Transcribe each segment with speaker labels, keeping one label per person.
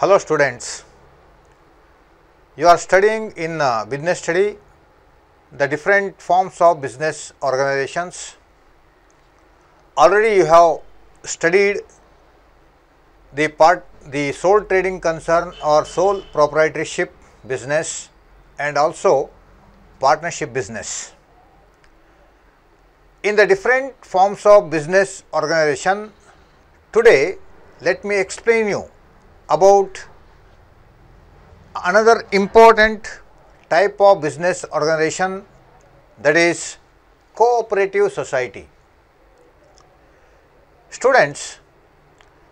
Speaker 1: Hello students, you are studying in uh, business study the different forms of business organizations. Already you have studied the part the sole trading concern or sole proprietorship business and also partnership business. In the different forms of business organization, today let me explain you about another important type of business organization that is cooperative society. Students,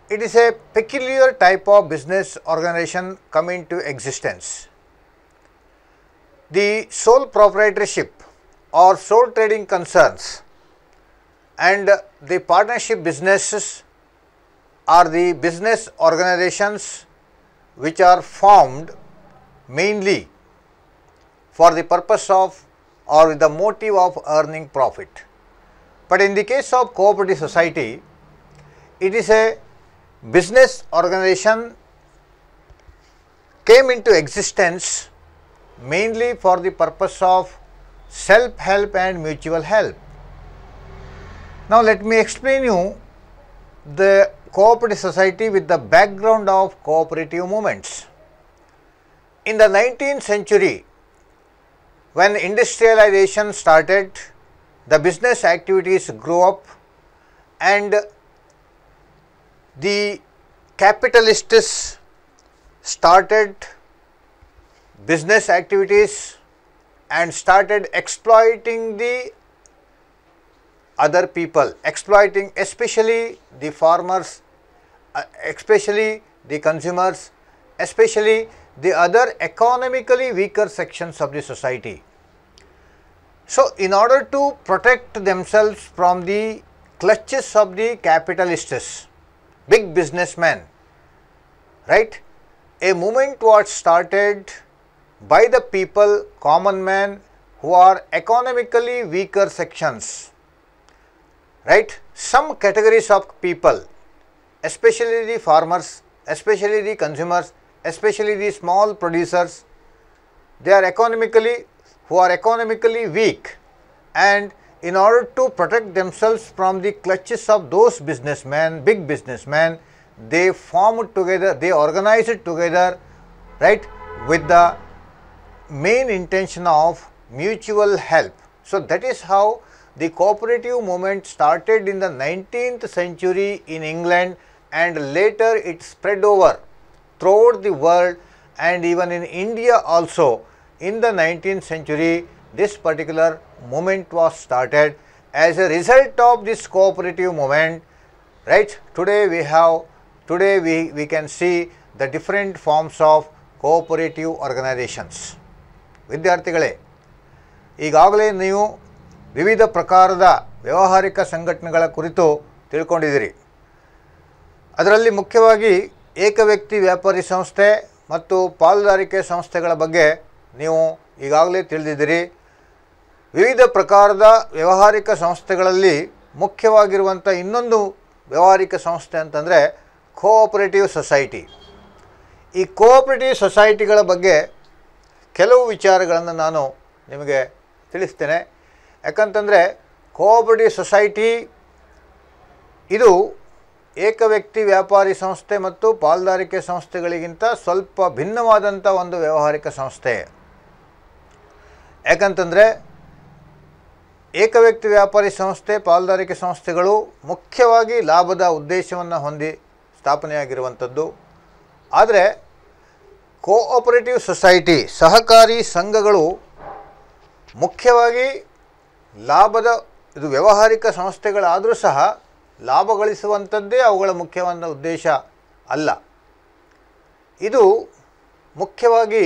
Speaker 1: it is a peculiar type of business organization come into existence. The sole proprietorship or sole trading concerns and the partnership businesses are the business organizations which are formed mainly for the purpose of or the motive of earning profit. But in the case of cooperative society, it is a business organization came into existence mainly for the purpose of self-help and mutual help. Now, let me explain you the cooperative society with the background of cooperative movements. In the 19th century, when industrialization started, the business activities grew up and the capitalists started business activities and started exploiting the other people, exploiting especially the farmers, uh, especially the consumers, especially the other economically weaker sections of the society. So, in order to protect themselves from the clutches of the capitalists, big businessmen, right? A movement was started by the people, common men who are economically weaker sections right. Some categories of people, especially the farmers, especially the consumers, especially the small producers, they are economically, who are economically weak and in order to protect themselves from the clutches of those businessmen, big businessmen, they form it together, they organize it together, right, with the main intention of mutual help. So, that is how the cooperative movement started in the 19th century in England and later it spread over throughout the world and even in India also. In the 19th century, this particular movement was started. As a result of this cooperative movement, right, today we have, today we, we can see the different forms of cooperative organizations. ವಿದ್ಯಾರ್ಥಿಗಳೇ ಈಗಾಗಲೇ ನೀವು ವಿವಿಧ ಪ್ರಕಾರದ ವ್ಯವಹಾರಿಕ ಸಂಘಟನೆಗಳ ಕುರಿತು ತಿಳ್ಕೊಂಡಿದ್ದೀರಿ ಅದರಲ್ಲಿ ಮುಖ್ಯವಾಗಿ ಏಕ ವ್ಯಕ್ತಿ ವ್ಯಾಪಾರಿ ಸಂಸ್ಥೆ ಮತ್ತು ಪಾಲುದಾರಿಕೆ ಸಂಸ್ಥೆಗಳ ಬಗ್ಗೆ ನೀವು ಈಗಾಗಲೇ ತಿಳಿದಿದ್ದೀರಿ ವಿವಿಧ ಪ್ರಕಾರದ ವ್ಯವಹಾರಿಕ ಸಂಸ್ಥೆಗಳಲ್ಲಿ ಮುಖ್ಯವಾಗಿರುವಂಥ ಇನ್ನೊಂದು ವ್ಯವಹಾರಿಕ ಸಂಸ್ಥೆ ಅಂತಂದರೆ ಕೋಆಪರೇಟಿವ್ ಸೊಸೈಟಿ ಈ ಕೋಆಪರೇಟಿವ್ ಸೊಸೈಟಿಗಳ ಬಗ್ಗೆ ಕೆಲವು ವಿಚಾರಗಳನ್ನು ನಾನು ನಿಮಗೆ ತಿಳಿಸ್ತೇನೆ ಯಾಕಂತಂದರೆ ಕೋಆಪರೇಟಿವ್ ಸೊಸೈಟಿ ಇದು ಏಕ ವ್ಯಕ್ತಿ ವ್ಯಾಪಾರಿ ಸಂಸ್ಥೆ ಮತ್ತು ಪಾಲುದಾರಿಕೆ ಸಂಸ್ಥೆಗಳಿಗಿಂತ ಸ್ವಲ್ಪ ಭಿನ್ನವಾದಂಥ ಒಂದು ವ್ಯಾವಹಾರಿಕ ಸಂಸ್ಥೆ ಯಾಕಂತಂದರೆ ಏಕ ವ್ಯಕ್ತಿ ವ್ಯಾಪಾರಿ ಸಂಸ್ಥೆ ಪಾಲ್ದಾರಿಕೆ ಸಂಸ್ಥೆಗಳು ಮುಖ್ಯವಾಗಿ ಲಾಭದ ಉದ್ದೇಶವನ್ನು ಹೊಂದಿ ಸ್ಥಾಪನೆಯಾಗಿರುವಂಥದ್ದು ಆದರೆ ಕೋಆಪರೇಟಿವ್ ಸೊಸೈಟಿ ಸಹಕಾರಿ ಸಂಘಗಳು ಮುಖ್ಯವಾಗಿ ಲಾಭದ ಇದು ವ್ಯಾವಹಾರಿಕ ಸಂಸ್ಥೆಗಳಾದರೂ ಸಹ ಲಾಭ ಗಳಿಸುವಂಥದ್ದೇ ಅವುಗಳ ಮುಖ್ಯವಾದ ಉದ್ದೇಶ ಅಲ್ಲ ಇದು ಮುಖ್ಯವಾಗಿ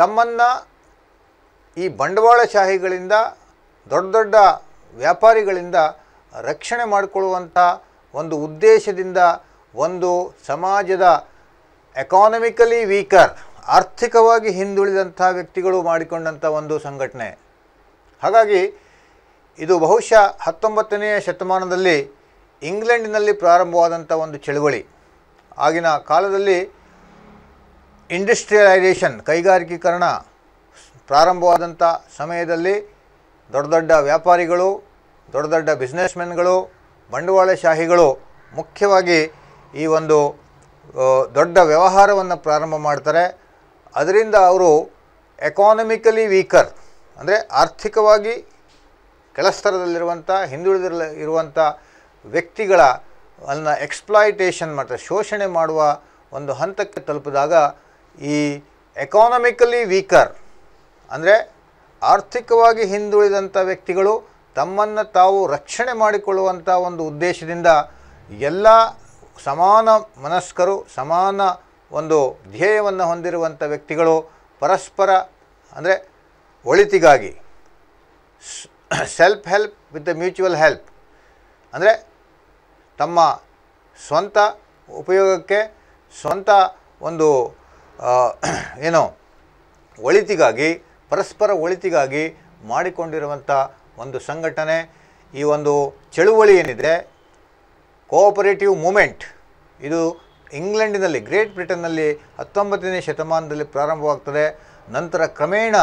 Speaker 1: ತಮ್ಮನ್ನು ಈ ಬಂಡವಾಳಶಾಹಿಗಳಿಂದ ದೊಡ್ಡ ದೊಡ್ಡ ವ್ಯಾಪಾರಿಗಳಿಂದ ರಕ್ಷಣೆ ಮಾಡಿಕೊಳ್ಳುವಂಥ ಒಂದು ಉದ್ದೇಶದಿಂದ ಒಂದು ಸಮಾಜದ ಎಕಾನಮಿಕಲಿ ವೀಕರ್ ಆರ್ಥಿಕವಾಗಿ ಹಿಂದುಳಿದಂಥ ವ್ಯಕ್ತಿಗಳು ಮಾಡಿಕೊಂಡಂಥ ಒಂದು ಸಂಘಟನೆ ಹಾಗಾಗಿ ಇದು ಬಹುಶಃ ಹತ್ತೊಂಬತ್ತನೆಯ ಶತಮಾನದಲ್ಲಿ ಇಂಗ್ಲೆಂಡಿನಲ್ಲಿ ಪ್ರಾರಂಭವಾದಂಥ ಒಂದು ಚಳುವಳಿ ಆಗಿನ ಕಾಲದಲ್ಲಿ ಇಂಡಸ್ಟ್ರಿಯಲೈಸೇಷನ್ ಕೈಗಾರಿಕೀಕರಣ ಪ್ರಾರಂಭವಾದಂಥ ಸಮಯದಲ್ಲಿ ದೊಡ್ಡ ದೊಡ್ಡ ವ್ಯಾಪಾರಿಗಳು ದೊಡ್ಡ ದೊಡ್ಡ ಬಿಸ್ನೆಸ್ಮೆನ್ಗಳು ಬಂಡವಾಳಶಾಹಿಗಳು ಮುಖ್ಯವಾಗಿ ಈ ಒಂದು ದೊಡ್ಡ ವ್ಯವಹಾರವನ್ನು ಪ್ರಾರಂಭ ಮಾಡ್ತಾರೆ ಅದರಿಂದ ಅವರು ಎಕಾನಮಿಕಲಿ ವೀಕರ್ ಅಂದರೆ ಆರ್ಥಿಕವಾಗಿ ಕೆಳಸ್ತರದಲ್ಲಿರುವಂಥ ಹಿಂದುಳಿದಿರಲ ಇರುವಂಥ ವ್ಯಕ್ತಿಗಳ ಅನ್ನ ಎಕ್ಸ್ಪ್ಲಾಯಿಟೇಷನ್ ಮತ್ತು ಶೋಷಣೆ ಮಾಡುವ ಒಂದು ಹಂತಕ್ಕೆ ತಲುಪಿದಾಗ ಈ ಎಕಾನಮಿಕಲಿ ವೀಕರ್ ಅಂದರೆ ಆರ್ಥಿಕವಾಗಿ ಹಿಂದುಳಿದಂಥ ವ್ಯಕ್ತಿಗಳು ತಮ್ಮನ್ನು ತಾವು ರಕ್ಷಣೆ ಮಾಡಿಕೊಳ್ಳುವಂಥ ಒಂದು ಉದ್ದೇಶದಿಂದ ಎಲ್ಲ ಸಮಾನ ಮನಸ್ಕರು ಸಮಾನ ಒಂದು ಧ್ಯೇಯವನ್ನು ಹೊಂದಿರುವಂಥ ವ್ಯಕ್ತಿಗಳು ಪರಸ್ಪರ ಅಂದರೆ ಒಳಿತಿಗಾಗಿ self help with the mutual help ಅಂದರೆ ತಮ್ಮ ಸ್ವಂತ ಉಪಯೋಗಕ್ಕೆ ಸ್ವಂತ ಒಂದು ಏನು ಒಳಿತಿಗಾಗಿ ಪರಸ್ಪರ ಒಳಿತಿಗಾಗಿ ಮಾಡಿಕೊಂಡಿರುವಂಥ ಒಂದು ಸಂಘಟನೆ ಈ ಒಂದು ಚಳುವಳಿ ಏನಿದೆ ಕೋಆಪರೇಟಿವ್ ಮೂಮೆಂಟ್ ಇದು ಇಂಗ್ಲೆಂಡಿನಲ್ಲಿ ಗ್ರೇಟ್ ಬ್ರಿಟನ್ನಲ್ಲಿ ಹತ್ತೊಂಬತ್ತನೇ ಶತಮಾನದಲ್ಲಿ ಪ್ರಾರಂಭವಾಗ್ತದೆ ನಂತರ ಕ್ರಮೇಣ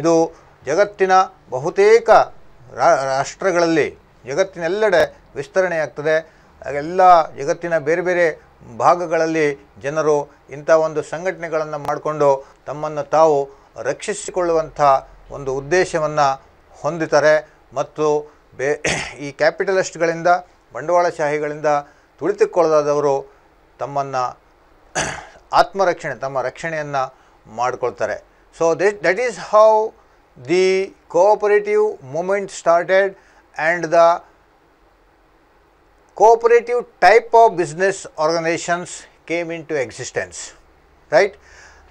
Speaker 1: ಇದು ಜಗತ್ತಿನ ಬಹುತೇಕ ರಾಷ್ಟ್ರಗಳಲ್ಲಿ ಜಗತ್ತಿನೆಲ್ಲೆಡೆ ವಿಸ್ತರಣೆಯಾಗ್ತದೆ ಎಲ್ಲ ಜಗತ್ತಿನ ಬೇರೆ ಬೇರೆ ಭಾಗಗಳಲ್ಲಿ ಜನರು ಇಂಥ ಒಂದು ಸಂಘಟನೆಗಳನ್ನು ಮಾಡಿಕೊಂಡು ತಮ್ಮನ್ನು ತಾವು ರಕ್ಷಿಸಿಕೊಳ್ಳುವಂಥ ಒಂದು ಉದ್ದೇಶವನ್ನು ಹೊಂದಿತಾರೆ ಮತ್ತು ಬೇ ಈ ಕ್ಯಾಪಿಟಲಿಸ್ಟ್ಗಳಿಂದ ಬಂಡವಾಳಶಾಹಿಗಳಿಂದ ತುಳಿತುಕೊಳ್ಳದಾದವರು ತಮ್ಮನ್ನು ಆತ್ಮರಕ್ಷಣೆ ತಮ್ಮ ರಕ್ಷಣೆಯನ್ನು ಮಾಡಿಕೊಳ್ತಾರೆ So, that, that is how the cooperative movement started and the cooperative type of business organizations came into existence, right.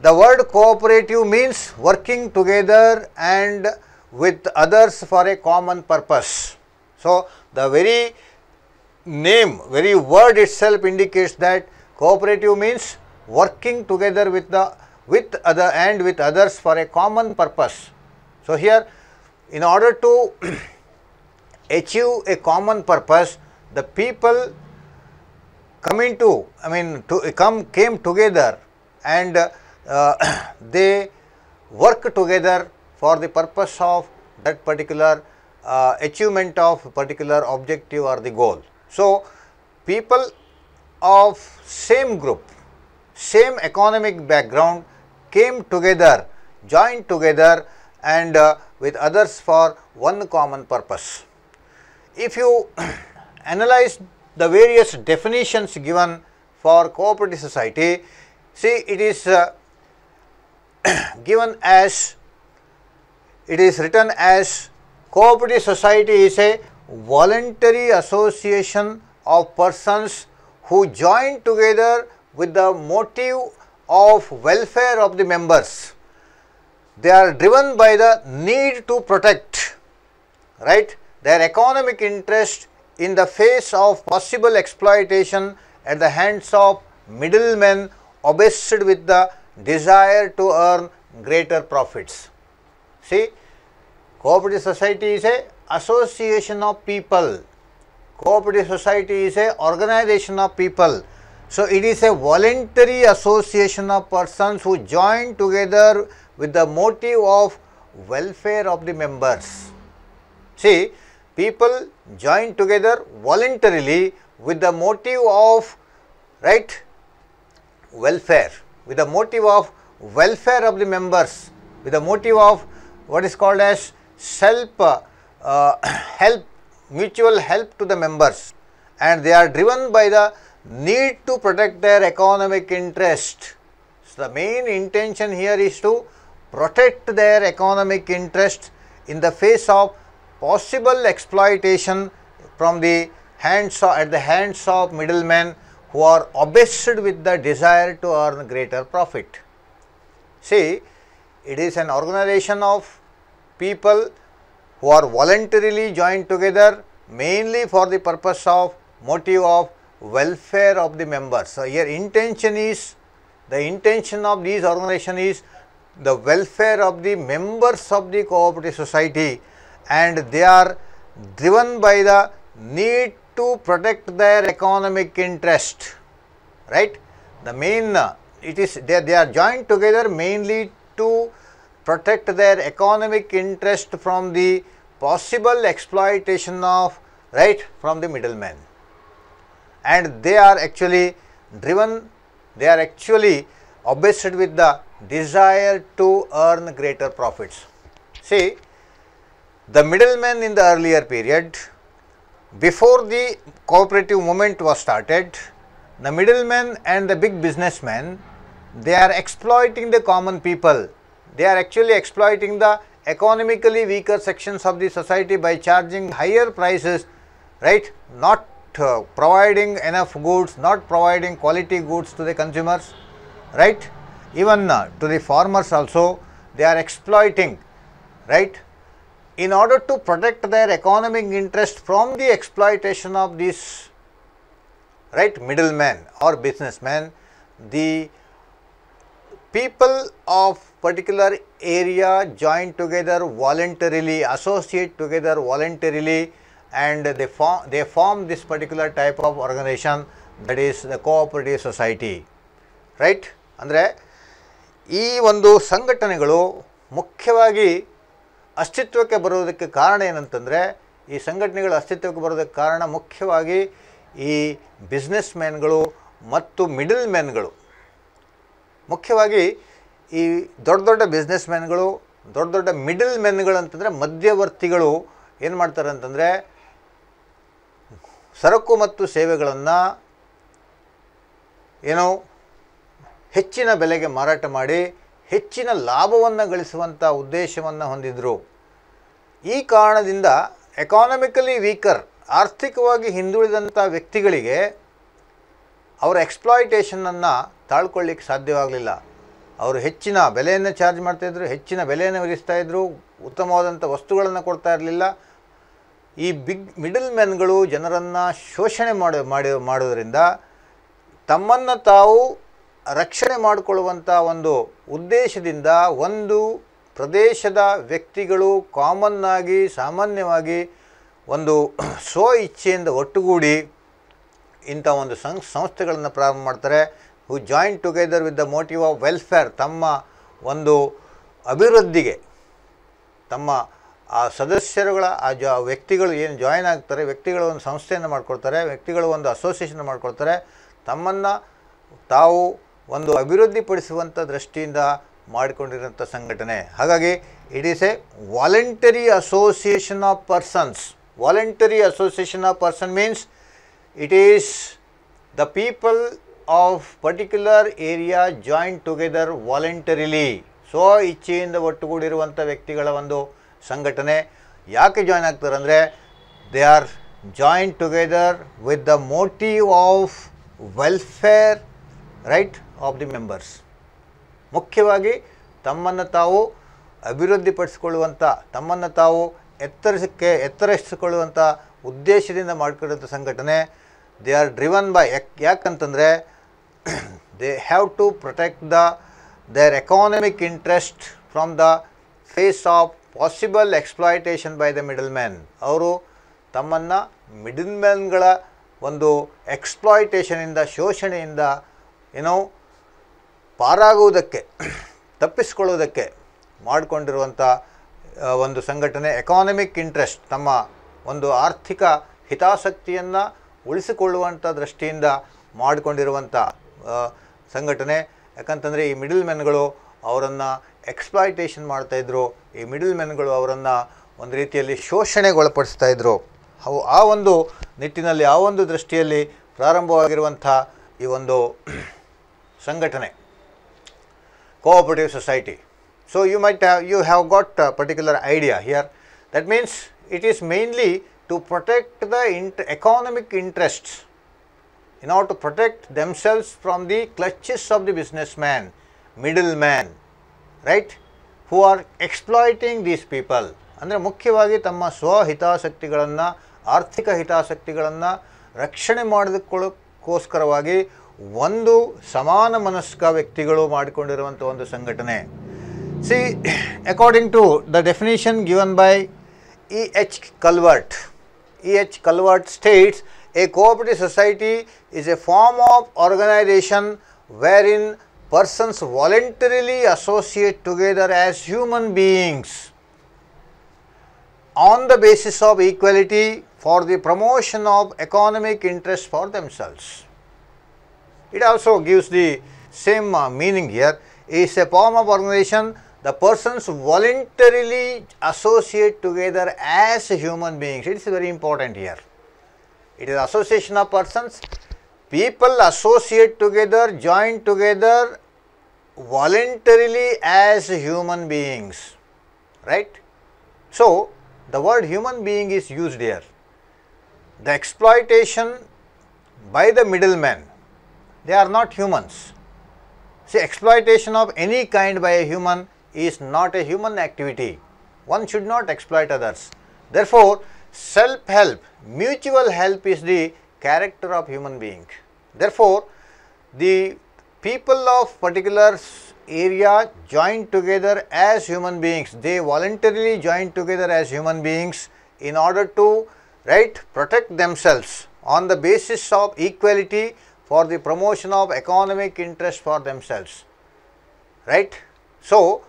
Speaker 1: The word cooperative means working together and with others for a common purpose. So, the very name, very word itself indicates that cooperative means working together with the with other and with others for a common purpose. So, here in order to achieve a common purpose, the people come into, I mean, to come came together and uh, they work together for the purpose of that particular uh, achievement of particular objective or the goal. So, people of same group, same economic background came together, joined together and uh, with others for one common purpose. If you analyze the various definitions given for cooperative society, see it is uh, given as, it is written as cooperative society is a voluntary association of persons who join together with the motive of welfare of the members. They are driven by the need to protect, right, their economic interest in the face of possible exploitation at the hands of middlemen obsessed with the desire to earn greater profits. See, cooperative society is a association of people, cooperative society is a organization of people so, it is a voluntary association of persons who join together with the motive of welfare of the members. See, people join together voluntarily with the motive of right welfare, with the motive of welfare of the members, with the motive of what is called as self uh, help, mutual help to the members and they are driven by the need to protect their economic interest. So, the main intention here is to protect their economic interest in the face of possible exploitation from the hands of, at the hands of middlemen who are obsessed with the desire to earn greater profit. See, it is an organization of people who are voluntarily joined together mainly for the purpose of motive of welfare of the members. So, here intention is the intention of these organization is the welfare of the members of the cooperative society and they are driven by the need to protect their economic interest, right. The main it is they, they are joined together mainly to protect their economic interest from the possible exploitation of right from the middleman and they are actually driven, they are actually obsessed with the desire to earn greater profits. See, the middlemen in the earlier period, before the cooperative movement was started, the middlemen and the big businessmen, they are exploiting the common people. They are actually exploiting the economically weaker sections of the society by charging higher prices, right, not uh, providing enough goods, not providing quality goods to the consumers, right? Even uh, to the farmers also, they are exploiting, right? In order to protect their economic interest from the exploitation of this right, middleman or businessman, the people of particular area join together voluntarily, associate together voluntarily and they form, they form this particular type of organization that is the cooperative society right ಅಂದರೆ ಈ ಒಂದು ಸಂಘಟನೆಗಳು ಮುಖ್ಯವಾಗಿ ಅಸ್ತಿತ್ವಕ್ಕೆ ಬರೋದಕ್ಕೆ ಕಾರಣ ಏನಂತಂದರೆ ಈ ಸಂಘಟನೆಗಳು ಅಸ್ತಿತ್ವಕ್ಕೆ ಬರೋದಕ್ಕೆ ಕಾರಣ ಮುಖ್ಯವಾಗಿ ಈ ಬಿಸ್ನೆಸ್ ಮ್ಯಾನ್ಗಳು ಮತ್ತು ಮಿಡಲ್ ಮ್ಯಾನ್ಗಳು ಮುಖ್ಯವಾಗಿ ಈ ದೊಡ್ಡ ದೊಡ್ಡ ಬಿಸ್ನೆಸ್ ಮ್ಯಾನ್ಗಳು ದೊಡ್ಡ ದೊಡ್ಡ ಮಿಡಲ್ ಮ್ಯಾನ್ಗಳು ಅಂತಂದರೆ ಮಧ್ಯವರ್ತಿಗಳು ಏನು ಮಾಡ್ತಾರೆ ಅಂತಂದರೆ ಸರಕು ಮತ್ತು ಸೇವೆಗಳನ್ನು ಏನೋ ಹೆಚ್ಚಿನ ಬೆಲೆಗೆ ಮಾರಾಟ ಮಾಡಿ ಹೆಚ್ಚಿನ ಲಾಭವನ್ನು ಗಳಿಸುವಂಥ ಉದ್ದೇಶವನ್ನು ಹೊಂದಿದ್ರು ಈ ಕಾರಣದಿಂದ ಎಕಾನಮಿಕಲಿ ವೀಕರ್ ಆರ್ಥಿಕವಾಗಿ ಹಿಂದುಳಿದಂಥ ವ್ಯಕ್ತಿಗಳಿಗೆ ಅವರ ಎಕ್ಸ್ಪ್ಲಾಯಿಟೇಷನನ್ನು ತಾಳ್ಕೊಳ್ಳಿಕ್ಕೆ ಸಾಧ್ಯವಾಗಲಿಲ್ಲ ಅವರು ಹೆಚ್ಚಿನ ಬೆಲೆಯನ್ನು ಚಾರ್ಜ್ ಮಾಡ್ತಾಯಿದ್ರು ಹೆಚ್ಚಿನ ಬೆಲೆಯನ್ನು ವಿಧಿಸ್ತಾಯಿದ್ರು ಉತ್ತಮವಾದಂಥ ವಸ್ತುಗಳನ್ನು ಕೊಡ್ತಾ ಇರಲಿಲ್ಲ ಈ ಬಿಗ್ ಮಿಡಲ್ ಮ್ಯಾನ್ಗಳು ಜನರನ್ನು ಶೋಷಣೆ ಮಾಡಿ ಮಾಡಿ ಮಾಡೋದರಿಂದ ತಮ್ಮನ್ನು ತಾವು ರಕ್ಷಣೆ ಮಾಡಿಕೊಳ್ಳುವಂಥ ಒಂದು ಉದ್ದೇಶದಿಂದ ಒಂದು ಪ್ರದೇಶದ ವ್ಯಕ್ತಿಗಳು ಕಾಮನ್ನಾಗಿ ಸಾಮಾನ್ಯವಾಗಿ ಒಂದು ಸ್ವ ಇಚ್ಛೆಯಿಂದ ಒಟ್ಟುಗೂಡಿ ಇಂಥ ಒಂದು ಸಂಘ ಸಂಸ್ಥೆಗಳನ್ನು ಪ್ರಾರಂಭ ಮಾಡ್ತಾರೆ who joint together with the motive of welfare ತಮ್ಮ ಒಂದು ಅಭಿವೃದ್ಧಿಗೆ ತಮ್ಮ ಆ ಸದಸ್ಯರುಗಳ ಆ ಜ ವ್ಯಕ್ತಿಗಳು ಏನು ಜಾಯಿನ್ ಆಗ್ತಾರೆ ವ್ಯಕ್ತಿಗಳು ಒಂದು ಸಂಸ್ಥೆಯನ್ನು ಮಾಡ್ಕೊಳ್ತಾರೆ ವ್ಯಕ್ತಿಗಳು ಒಂದು ಅಸೋಸಿಯೇಷನ್ ಮಾಡ್ಕೊಳ್ತಾರೆ ತಮ್ಮನ್ನು ತಾವು ಒಂದು ಅಭಿವೃದ್ಧಿಪಡಿಸುವಂಥ ದೃಷ್ಟಿಯಿಂದ ಮಾಡಿಕೊಂಡಿರುವಂಥ ಸಂಘಟನೆ ಹಾಗಾಗಿ it is a voluntary association of persons voluntary association of person means it is the people of particular area joint together voluntarily ಸ್ವ ಇಚ್ಛೆಯಿಂದ ಒಟ್ಟುಗೂಡಿರುವಂಥ ವ್ಯಕ್ತಿಗಳ ಒಂದು ಸಂಘಟನೆ ಯಾಕೆ ಜಾಯ್ನ್ ಆಗ್ತಾರೆ ಅಂದರೆ they are joint together with the motive of welfare right of the members ಮುಖ್ಯವಾಗಿ ತಮ್ಮನ್ನು ತಾವು ಅಭಿವೃದ್ಧಿಪಡಿಸಿಕೊಳ್ಳುವಂಥ ತಮ್ಮನ್ನು ತಾವು ಎತ್ತರಿಸಕ್ಕೆ ಎತ್ತರಿಸಿಕೊಳ್ಳುವಂಥ ಉದ್ದೇಶದಿಂದ ಮಾಡಿಕೊಂಡಂಥ ಸಂಘಟನೆ ದೇ ಆರ್ ಡ್ರಿವನ್ ಬೈ ಯಾಕ್ ಯಾಕಂತಂದರೆ they have to protect the their economic interest from the face of possible exploitation by the middle man ಅವರು ತಮ್ಮನ್ನು ಮಿಡಲ್ ಮ್ಯಾನ್ಗಳ ಒಂದು ಎಕ್ಸ್ಪ್ಲಾಯಿಟೇಷನಿಂದ ಶೋಷಣೆಯಿಂದ ಏನೋ ಪಾರಾಗುವುದಕ್ಕೆ ತಪ್ಪಿಸಿಕೊಳ್ಳುವುದಕ್ಕೆ ಮಾಡಿಕೊಂಡಿರುವಂಥ ಒಂದು ಸಂಘಟನೆ ಎಕಾನಮಿಕ್ ಇಂಟ್ರೆಸ್ಟ್ ತಮ್ಮ ಒಂದು ಆರ್ಥಿಕ ಹಿತಾಸಕ್ತಿಯನ್ನು ಉಳಿಸಿಕೊಳ್ಳುವಂಥ ದೃಷ್ಟಿಯಿಂದ ಮಾಡಿಕೊಂಡಿರುವಂಥ ಸಂಘಟನೆ ಯಾಕಂತಂದರೆ ಈ ಮಿಡಲ್ ಮ್ಯಾನ್ಗಳು ಅವರನ್ನು ಎಕ್ಸ್ಪ್ಲಾಯಿಟೇಷನ್ ಮಾಡ್ತಾಯಿದ್ರು ಈ ಮಿಡಲ್ ಮೆನ್ಗಳು ಅವರನ್ನು ಒಂದು ರೀತಿಯಲ್ಲಿ ಶೋಷಣೆಗೊಳಪಡಿಸ್ತಾ ಇದ್ದರು ಅವು ಆ ಒಂದು ನಿಟ್ಟಿನಲ್ಲಿ ಆ ಒಂದು ದೃಷ್ಟಿಯಲ್ಲಿ ಪ್ರಾರಂಭವಾಗಿರುವಂಥ ಈ ಒಂದು ಸಂಘಟನೆ cooperative society so you might have you have got particular idea here that means it is mainly to protect the ಇಂಟ್ economic interests to protect themselves from the clutches of the business man middle man right who are exploiting these people ಅಂದರೆ ಮುಖ್ಯವಾಗಿ ತಮ್ಮ ಸ್ವಹಿತಾಸಕ್ತಿಗಳನ್ನು ಆರ್ಥಿಕ ಹಿತಾಸಕ್ತಿಗಳನ್ನು ರಕ್ಷಣೆ ಮಾಡಿದಕ್ಕೋಸ್ಕರವಾಗಿ ಒಂದು ಸಮಾನ ಮನಸ್ಕ ವ್ಯಕ್ತಿಗಳು ಮಾಡಿಕೊಂಡಿರುವಂಥ ಒಂದು ಸಂಘಟನೆ see according to the definition given by E H Calvert E H Calvert states a cooperative society is a form of organisation where in persons voluntarily associate together as human beings on the basis of equality for the promotion of economic interest for themselves. It also gives the same uh, meaning here. Is a form of organization the persons voluntarily associate together as human beings. It is very important here. It is association of persons people associate together, join together voluntarily as human beings, right? So, the word human being is used here. The exploitation by the middlemen, they are not humans. See, exploitation of any kind by a human is not a human activity. One should not exploit others. Therefore, self-help, mutual help is the character of human being. Therefore, the people of particular area join together as human beings. They voluntarily join together as human beings in order to right protect themselves on the basis of equality for the promotion of economic interest for themselves. Right? So,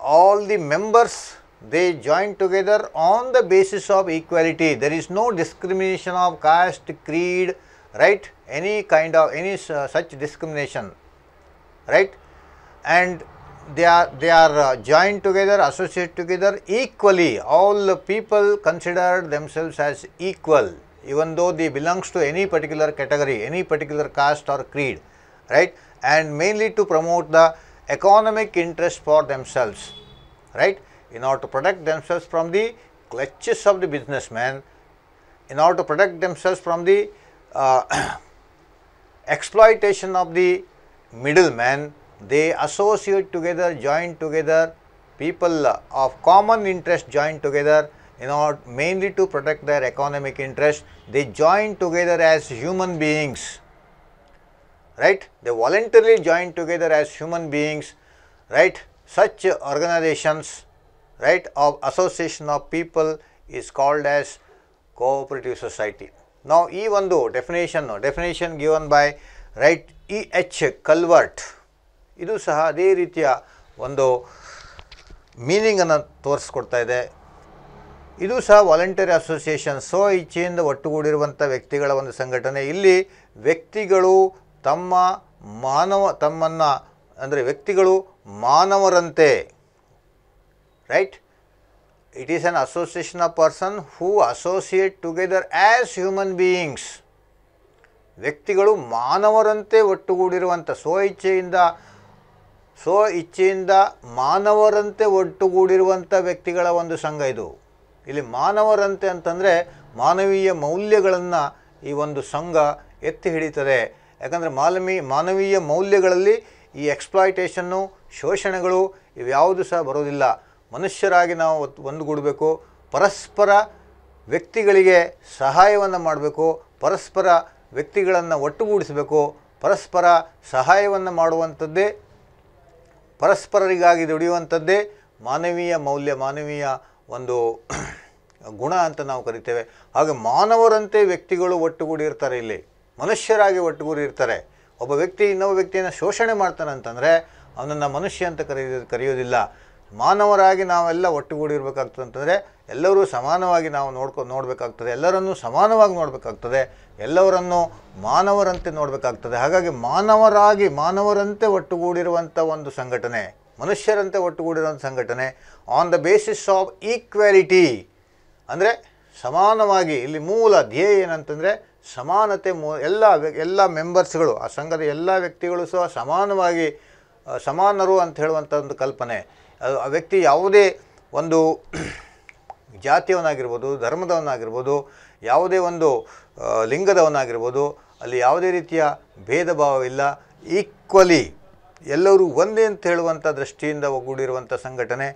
Speaker 1: all the members they join together on the basis of equality. There is no discrimination of caste, creed, right, any kind of any uh, such discrimination, right. And they are, they are uh, joined together, associated together equally. All the people consider themselves as equal, even though they belongs to any particular category, any particular caste or creed, right. And mainly to promote the economic interest for themselves, right in order to protect themselves from the clutches of the businessman, in order to protect themselves from the uh, exploitation of the middleman, they associate together, join together, people of common interest join together in order mainly to protect their economic interest. They join together as human beings, right? They voluntarily join together as human beings, right? Such organizations right of association of people is called as cooperative society. Now, ಈ ಒಂದು definition definition given by right E H Calvert ಇದು ಸಹ ಅದೇ ರೀತಿಯ ಒಂದು ಮೀನಿಂಗನ್ನು ತೋರಿಸ್ಕೊಡ್ತಾ ಇದೆ ಇದು ಸಹ ವಾಲಂಟಿಯರ್ ಅಸೋಸಿಯೇಷನ್ ಸೊ ಇಚ್ಛೆಯಿಂದ ಒಟ್ಟುಗೂಡಿರುವಂಥ ವ್ಯಕ್ತಿಗಳ ಒಂದು ಸಂಘಟನೆ ಇಲ್ಲಿ ವ್ಯಕ್ತಿಗಳು ತಮ್ಮ ಮಾನವ ತಮ್ಮನ್ನು ಅಂದರೆ ವ್ಯಕ್ತಿಗಳು ಮಾನವರಂತೆ right. It is an association of person who associate together as human beings. ವ್ಯಕ್ತಿಗಳು ಮಾನವರಂತೆ ಒಟ್ಟುಗೂಡಿರುವಂಥ ಸ್ವ ಇಚ್ಛೆಯಿಂದ ಸ್ವ ಇಚ್ಛೆಯಿಂದ ಮಾನವರಂತೆ ಒಟ್ಟುಗೂಡಿರುವಂಥ ವ್ಯಕ್ತಿಗಳ ಒಂದು ಸಂಘ ಇದು ಇಲ್ಲಿ ಮಾನವರಂತೆ ಅಂತಂದರೆ ಮಾನವೀಯ ಮೌಲ್ಯಗಳನ್ನು ಈ ಒಂದು ಸಂಘ ಎತ್ತಿ ಹಿಡಿತದೆ ಯಾಕಂದರೆ ಮಾಲಮಿ ಮಾನವೀಯ ಮೌಲ್ಯಗಳಲ್ಲಿ ಈ ಎಕ್ಸ್ಪ್ಲಾಯಿಟೇಷನ್ನು ಶೋಷಣೆಗಳು ಇವ್ಯಾವುದು ಸಹ ಬರೋದಿಲ್ಲ ಮನುಷ್ಯರಾಗಿ ನಾವು ಒಂದುಗೂಡಬೇಕು ಪರಸ್ಪರ ವ್ಯಕ್ತಿಗಳಿಗೆ ಸಹಾಯವನ್ನು ಮಾಡಬೇಕು ಪರಸ್ಪರ ವ್ಯಕ್ತಿಗಳನ್ನು ಒಟ್ಟುಗೂಡಿಸಬೇಕು ಪರಸ್ಪರ ಸಹಾಯವನ್ನು ಮಾಡುವಂಥದ್ದೇ ಪರಸ್ಪರರಿಗಾಗಿ ದುಡಿಯುವಂಥದ್ದೇ ಮಾನವೀಯ ಮೌಲ್ಯ ಮಾನವೀಯ ಒಂದು ಗುಣ ಅಂತ ನಾವು ಕರಿತೇವೆ ಹಾಗೆ ಮಾನವರಂತೆ ವ್ಯಕ್ತಿಗಳು ಒಟ್ಟುಗೂಡಿರ್ತಾರೆ ಇಲ್ಲಿ ಮನುಷ್ಯರಾಗಿ ಒಟ್ಟುಗೂಡಿರ್ತಾರೆ ಒಬ್ಬ ವ್ಯಕ್ತಿ ಇನ್ನೊಬ್ಬ ವ್ಯಕ್ತಿಯನ್ನು ಶೋಷಣೆ ಮಾಡ್ತಾನಂತಂದರೆ ಅವನನ್ನು ಮನುಷ್ಯ ಅಂತ ಕರೆಯೋ ಕರೆಯೋದಿಲ್ಲ ಮಾನವರಾಗಿ ನಾವೆಲ್ಲ ಒಟ್ಟುಗೂಡಿರ್ಬೇಕಾಗ್ತದೆ ಅಂತಂದರೆ ಎಲ್ಲರೂ ಸಮಾನವಾಗಿ ನಾವು ನೋಡ್ಕೊ ನೋಡಬೇಕಾಗ್ತದೆ ಎಲ್ಲರನ್ನೂ ಸಮಾನವಾಗಿ ನೋಡಬೇಕಾಗ್ತದೆ ಎಲ್ಲವರನ್ನು ಮಾನವರಂತೆ ನೋಡಬೇಕಾಗ್ತದೆ ಹಾಗಾಗಿ ಮಾನವರಾಗಿ ಮಾನವರಂತೆ ಒಟ್ಟುಗೂಡಿರುವಂಥ ಒಂದು ಸಂಘಟನೆ ಮನುಷ್ಯರಂತೆ ಒಟ್ಟುಗೂಡಿರುವಂಥ ಸಂಘಟನೆ on the basis of equality ಅಂದರೆ ಸಮಾನವಾಗಿ ಇಲ್ಲಿ ಮೂಲ ಧ್ಯೇಯ ಏನಂತಂದರೆ ಸಮಾನತೆ ಮೂ ಎಲ್ಲ ಎಲ್ಲ ಮೆಂಬರ್ಸ್ಗಳು ಆ ಸಂಘದ ಎಲ್ಲ ವ್ಯಕ್ತಿಗಳು ಸಹ ಸಮಾನವಾಗಿ ಸಮಾನರು ಅಂತ ಹೇಳುವಂಥ ಒಂದು ಕಲ್ಪನೆ ಆ ವ್ಯಕ್ತಿ ಯಾವುದೇ ಒಂದು ಜಾತಿಯವನಾಗಿರ್ಬೋದು ಧರ್ಮದವನಾಗಿರ್ಬೋದು ಯಾವುದೇ ಒಂದು ಲಿಂಗದವನಾಗಿರ್ಬೋದು ಅಲ್ಲಿ ಯಾವುದೇ ರೀತಿಯ ಭೇದ ಭಾವವಿಲ್ಲ ಈಕ್ವಲಿ ಎಲ್ಲರೂ ಒಂದೇ ಅಂತ ಹೇಳುವಂಥ ದೃಷ್ಟಿಯಿಂದ ಒಗ್ಗೂಡಿರುವಂಥ ಸಂಘಟನೆ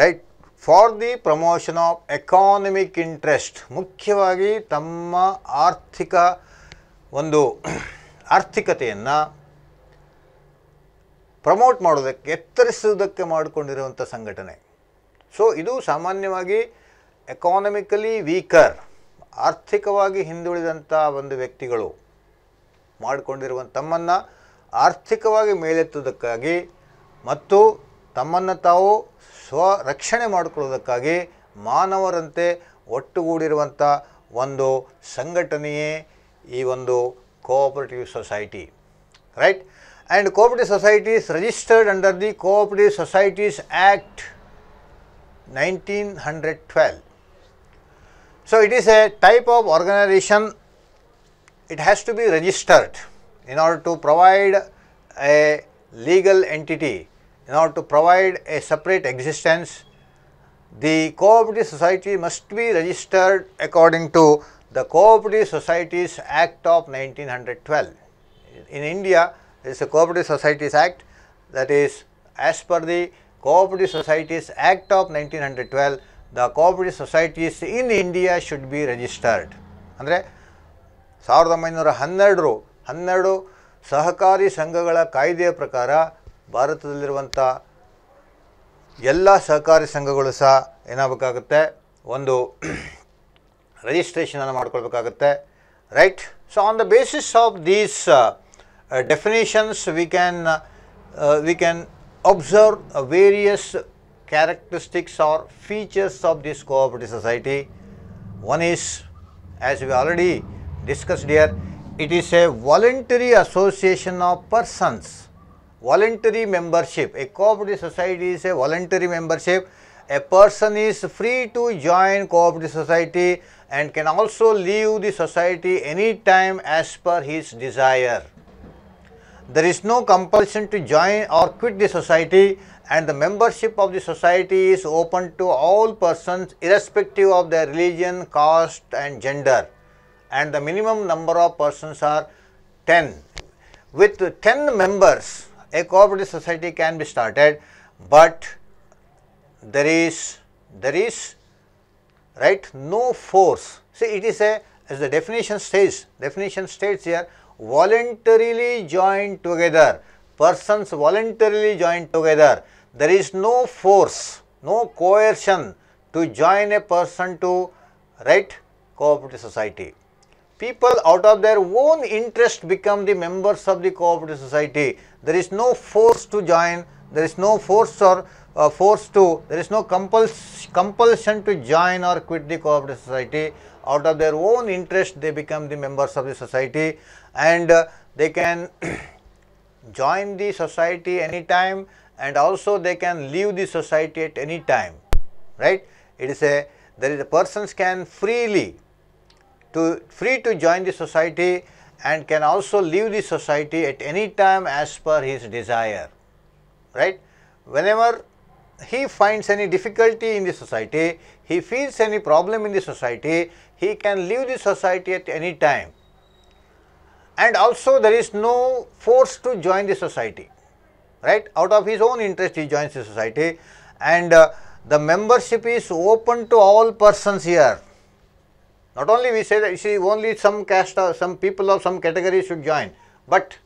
Speaker 1: right for the promotion of economic interest ಮುಖ್ಯವಾಗಿ ತಮ್ಮ ಆರ್ಥಿಕ ಒಂದು ಆರ್ಥಿಕತೆಯನ್ನು ಪ್ರಮೋಟ್ ಮಾಡೋದಕ್ಕೆ ಎತ್ತರಿಸೋದಕ್ಕೆ ಮಾಡಿಕೊಂಡಿರುವಂಥ ಸಂಘಟನೆ ಸೊ ಇದು ಸಾಮಾನ್ಯವಾಗಿ ಎಕಾನಮಿಕಲಿ ವೀಕರ್ ಆರ್ಥಿಕವಾಗಿ ಹಿಂದುಳಿದಂಥ ಒಂದು ವ್ಯಕ್ತಿಗಳು ಮಾಡಿಕೊಂಡಿರುವ ತಮ್ಮನ್ನು ಆರ್ಥಿಕವಾಗಿ ಮೇಲೆತ್ತುವುದಕ್ಕಾಗಿ ಮತ್ತು ತಮ್ಮನ್ನು ತಾವು ಸ್ವರಕ್ಷಣೆ ಮಾಡಿಕೊಳ್ಳೋದಕ್ಕಾಗಿ ಮಾನವರಂತೆ ಒಟ್ಟುಗೂಡಿರುವಂಥ ಒಂದು ಸಂಘಟನೆಯೇ ಈ ಒಂದು cooperative society right and cooperative societies registered under the Cooperative Societies Act 1912. So, it is a type of organization, it has to be registered in order to provide a legal entity, in order to provide a separate existence. The cooperative society must be registered according to the Cooperative Societies Act of 1912. In India, it is a cooperative societies act that is as per the cooperative societies act of 1912 the cooperative societies in india should be registered andre 1912 12 sahakari sanghagala kaidya prakara bharatadalliruvanta ella sahakari sanghagalu sa enabekagutte ondu registration anna madkolbekagutte right so on the basis of these uh, Uh, definitions we can uh, uh, we can observe various characteristics or features of this cooperative society. One is as we already discussed here, it is a voluntary association of persons, voluntary membership. A cooperative society is a voluntary membership. A person is free to join cooperative society and can also leave the society any time as per his desire. There is no compulsion to join or quit the society and the membership of the society is open to all persons irrespective of their religion, caste and gender and the minimum number of persons are 10. With 10 members a cooperative society can be started but there is there is right no force see it is a as the definition states definition states here voluntarily joined together, persons voluntarily joined together. There is no force, no coercion to join a person to right cooperative society. People out of their own interest become the members of the cooperative society. There is no force to join, there is no force or uh, forced to, there is no compuls compulsion to join or quit the cooperative society. Out of their own interest, they become the members of the society and uh, they can join the society anytime and also they can leave the society at any time, right. It is a, there is a persons can freely to free to join the society and can also leave the society at any time as per his desire, right. Whenever he finds any difficulty in the society, he feels any problem in the society, he can leave the society at any time. And also there is no force to join the society, right? Out of his own interest he joins the society and uh, the membership is open to all persons here. Not only we say that you see only some caste or some people of some category should join, but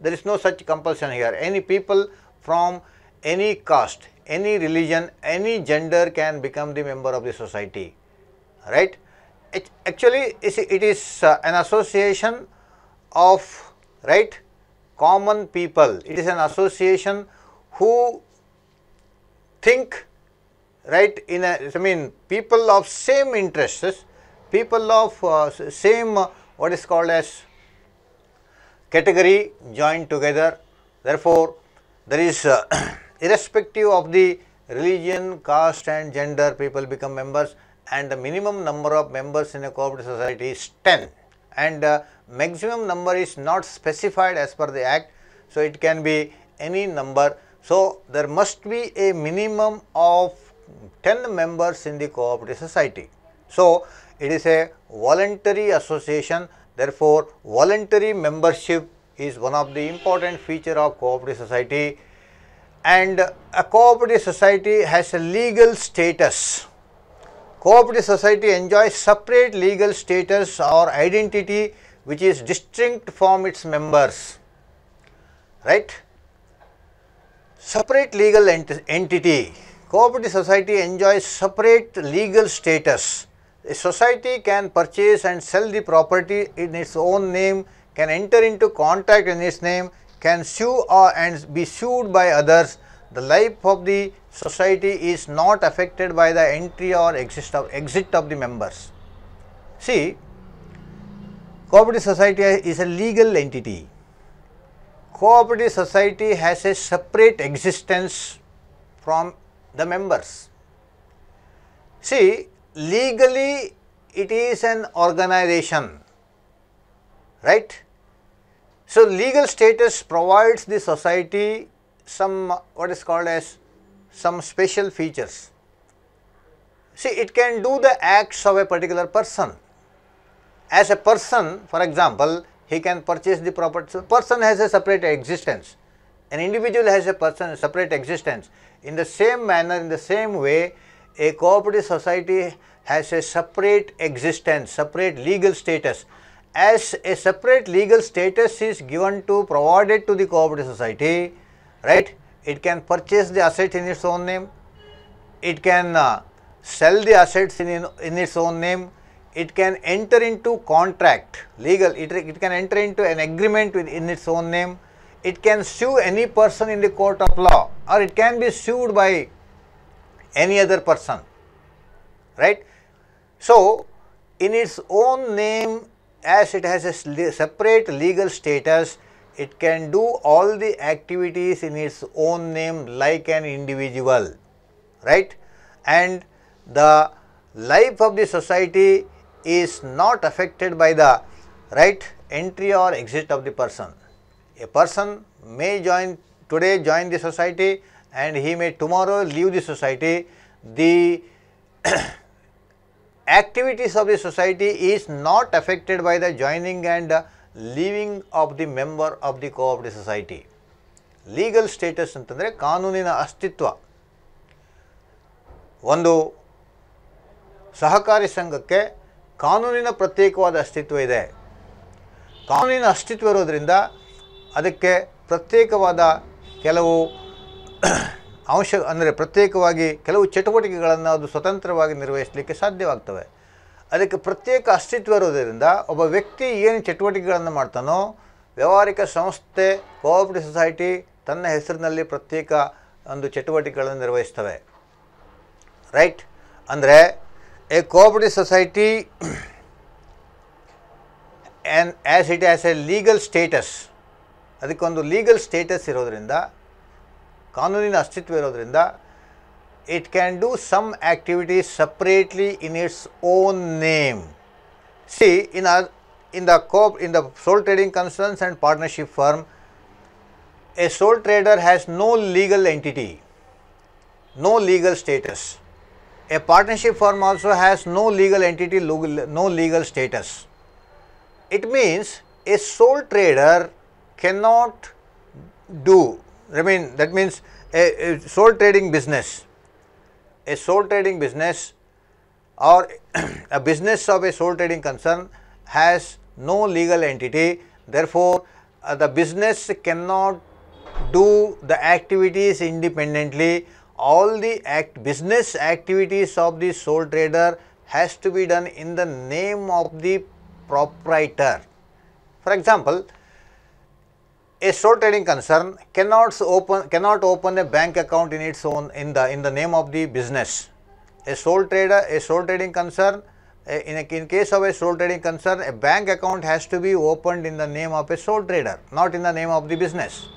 Speaker 1: there is no such compulsion here. Any people from any caste, any religion, any gender can become the member of the society, right? It actually, it is uh, an association of, right, common people. It is an association who think, right, in a, I mean, people of same interests, people of uh, same, uh, what is called as category joined together. Therefore, there is uh, irrespective of the religion, caste and gender people become members and the minimum number of members in a cooperative society is 10 and uh, maximum number is not specified as per the act. So, it can be any number. So, there must be a minimum of 10 members in the cooperative society. So, it is a voluntary association therefore, voluntary membership is one of the important feature of cooperative society and a cooperative society has a legal status. Cooperative society enjoys separate legal status or identity which is distinct from its members, right. Separate legal ent entity, cooperative society enjoys separate legal status. A society can purchase and sell the property in its own name, can enter into contract in its name can sue or and be sued by others, the life of the society is not affected by the entry or exit of, exit of the members. See, cooperative society is a legal entity. Cooperative society has a separate existence from the members. See, legally it is an organization, right? So, legal status provides the society some what is called as some special features. See, it can do the acts of a particular person. As a person, for example, he can purchase the property. So, person has a separate existence. An individual has a person a separate existence. In the same manner, in the same way, a cooperative society has a separate existence, separate legal status as a separate legal status is given to provided to the cooperative society, right? It can purchase the asset in its own name, it can uh, sell the assets in, in, in its own name, it can enter into contract legal, it, it can enter into an agreement with, in its own name, it can sue any person in the court of law or it can be sued by any other person, right. So, in its own name as it has a separate legal status, it can do all the activities in its own name like an individual, right? And the life of the society is not affected by the right entry or exit of the person. A person may join today join the society and he may tomorrow leave the society. The activities of the society is not affected by the joining and leaving of the member of the cooperative society. Legal status ಅಂತಂದರೆ ಕಾನೂನಿನ ಅಸ್ತಿತ್ವ ಒಂದು ಸಹಕಾರಿ ಸಂಘಕ್ಕೆ ಕಾನೂನಿನ ಪ್ರತ್ಯೇಕವಾದ ಅಸ್ತಿತ್ವ ಇದೆ ಕಾನೂನಿನ ಅಸ್ತಿತ್ವ ಇರೋದರಿಂದ ಅದಕ್ಕೆ ಪ್ರತ್ಯೇಕವಾದ ಕೆಲವು ಅಂಶ ಅಂದರೆ ಪ್ರತ್ಯೇಕವಾಗಿ ಕೆಲವು ಚಟುವಟಿಕೆಗಳನ್ನು ಅದು ಸ್ವತಂತ್ರವಾಗಿ ನಿರ್ವಹಿಸಲಿಕ್ಕೆ ಸಾಧ್ಯವಾಗ್ತವೆ ಅದಕ್ಕೆ ಪ್ರತ್ಯೇಕ ಅಸ್ತಿತ್ವ ಇರೋದರಿಂದ ಒಬ್ಬ ವ್ಯಕ್ತಿ ಏನು ಚಟುವಟಿಕೆಗಳನ್ನು ಮಾಡ್ತಾನೋ ವ್ಯವಹಾರಿಕ ಸಂಸ್ಥೆ ಕೋಆಪರೇಟಿವ್ ಸೊಸೈಟಿ ತನ್ನ ಹೆಸರಿನಲ್ಲಿ ಪ್ರತ್ಯೇಕ ಒಂದು ಚಟುವಟಿಕೆಗಳನ್ನು ನಿರ್ವಹಿಸ್ತವೆ ರೈಟ್ ಅಂದರೆ a cooperative society and as it as a legal status ಅದಕ್ಕೊಂದು ಲೀಗಲ್ ಸ್ಟೇಟಸ್ ಇರೋದರಿಂದ ಕಾನೂನಿನ ಅಸ್ತಿತ್ವ ಇರೋದರಿಂದ it can do some activities separately in its own name see in a in the in the sole trading concerns and partnership firm a sole trader has no legal entity no legal status a partnership firm also has no legal entity no legal status it means a sole trader cannot do I mean that means a, a sole trading business, a sole trading business or a business of a sole trading concern has no legal entity. Therefore, uh, the business cannot do the activities independently. All the act business activities of the sole trader has to be done in the name of the proprietor. For example, a sole trading concern cannot open cannot open a bank account in its own in the in the name of the business. A sole trader, a sole trading concern, in, a, in case of a sole trading concern, a bank account has to be opened in the name of a sole trader, not in the name of the business.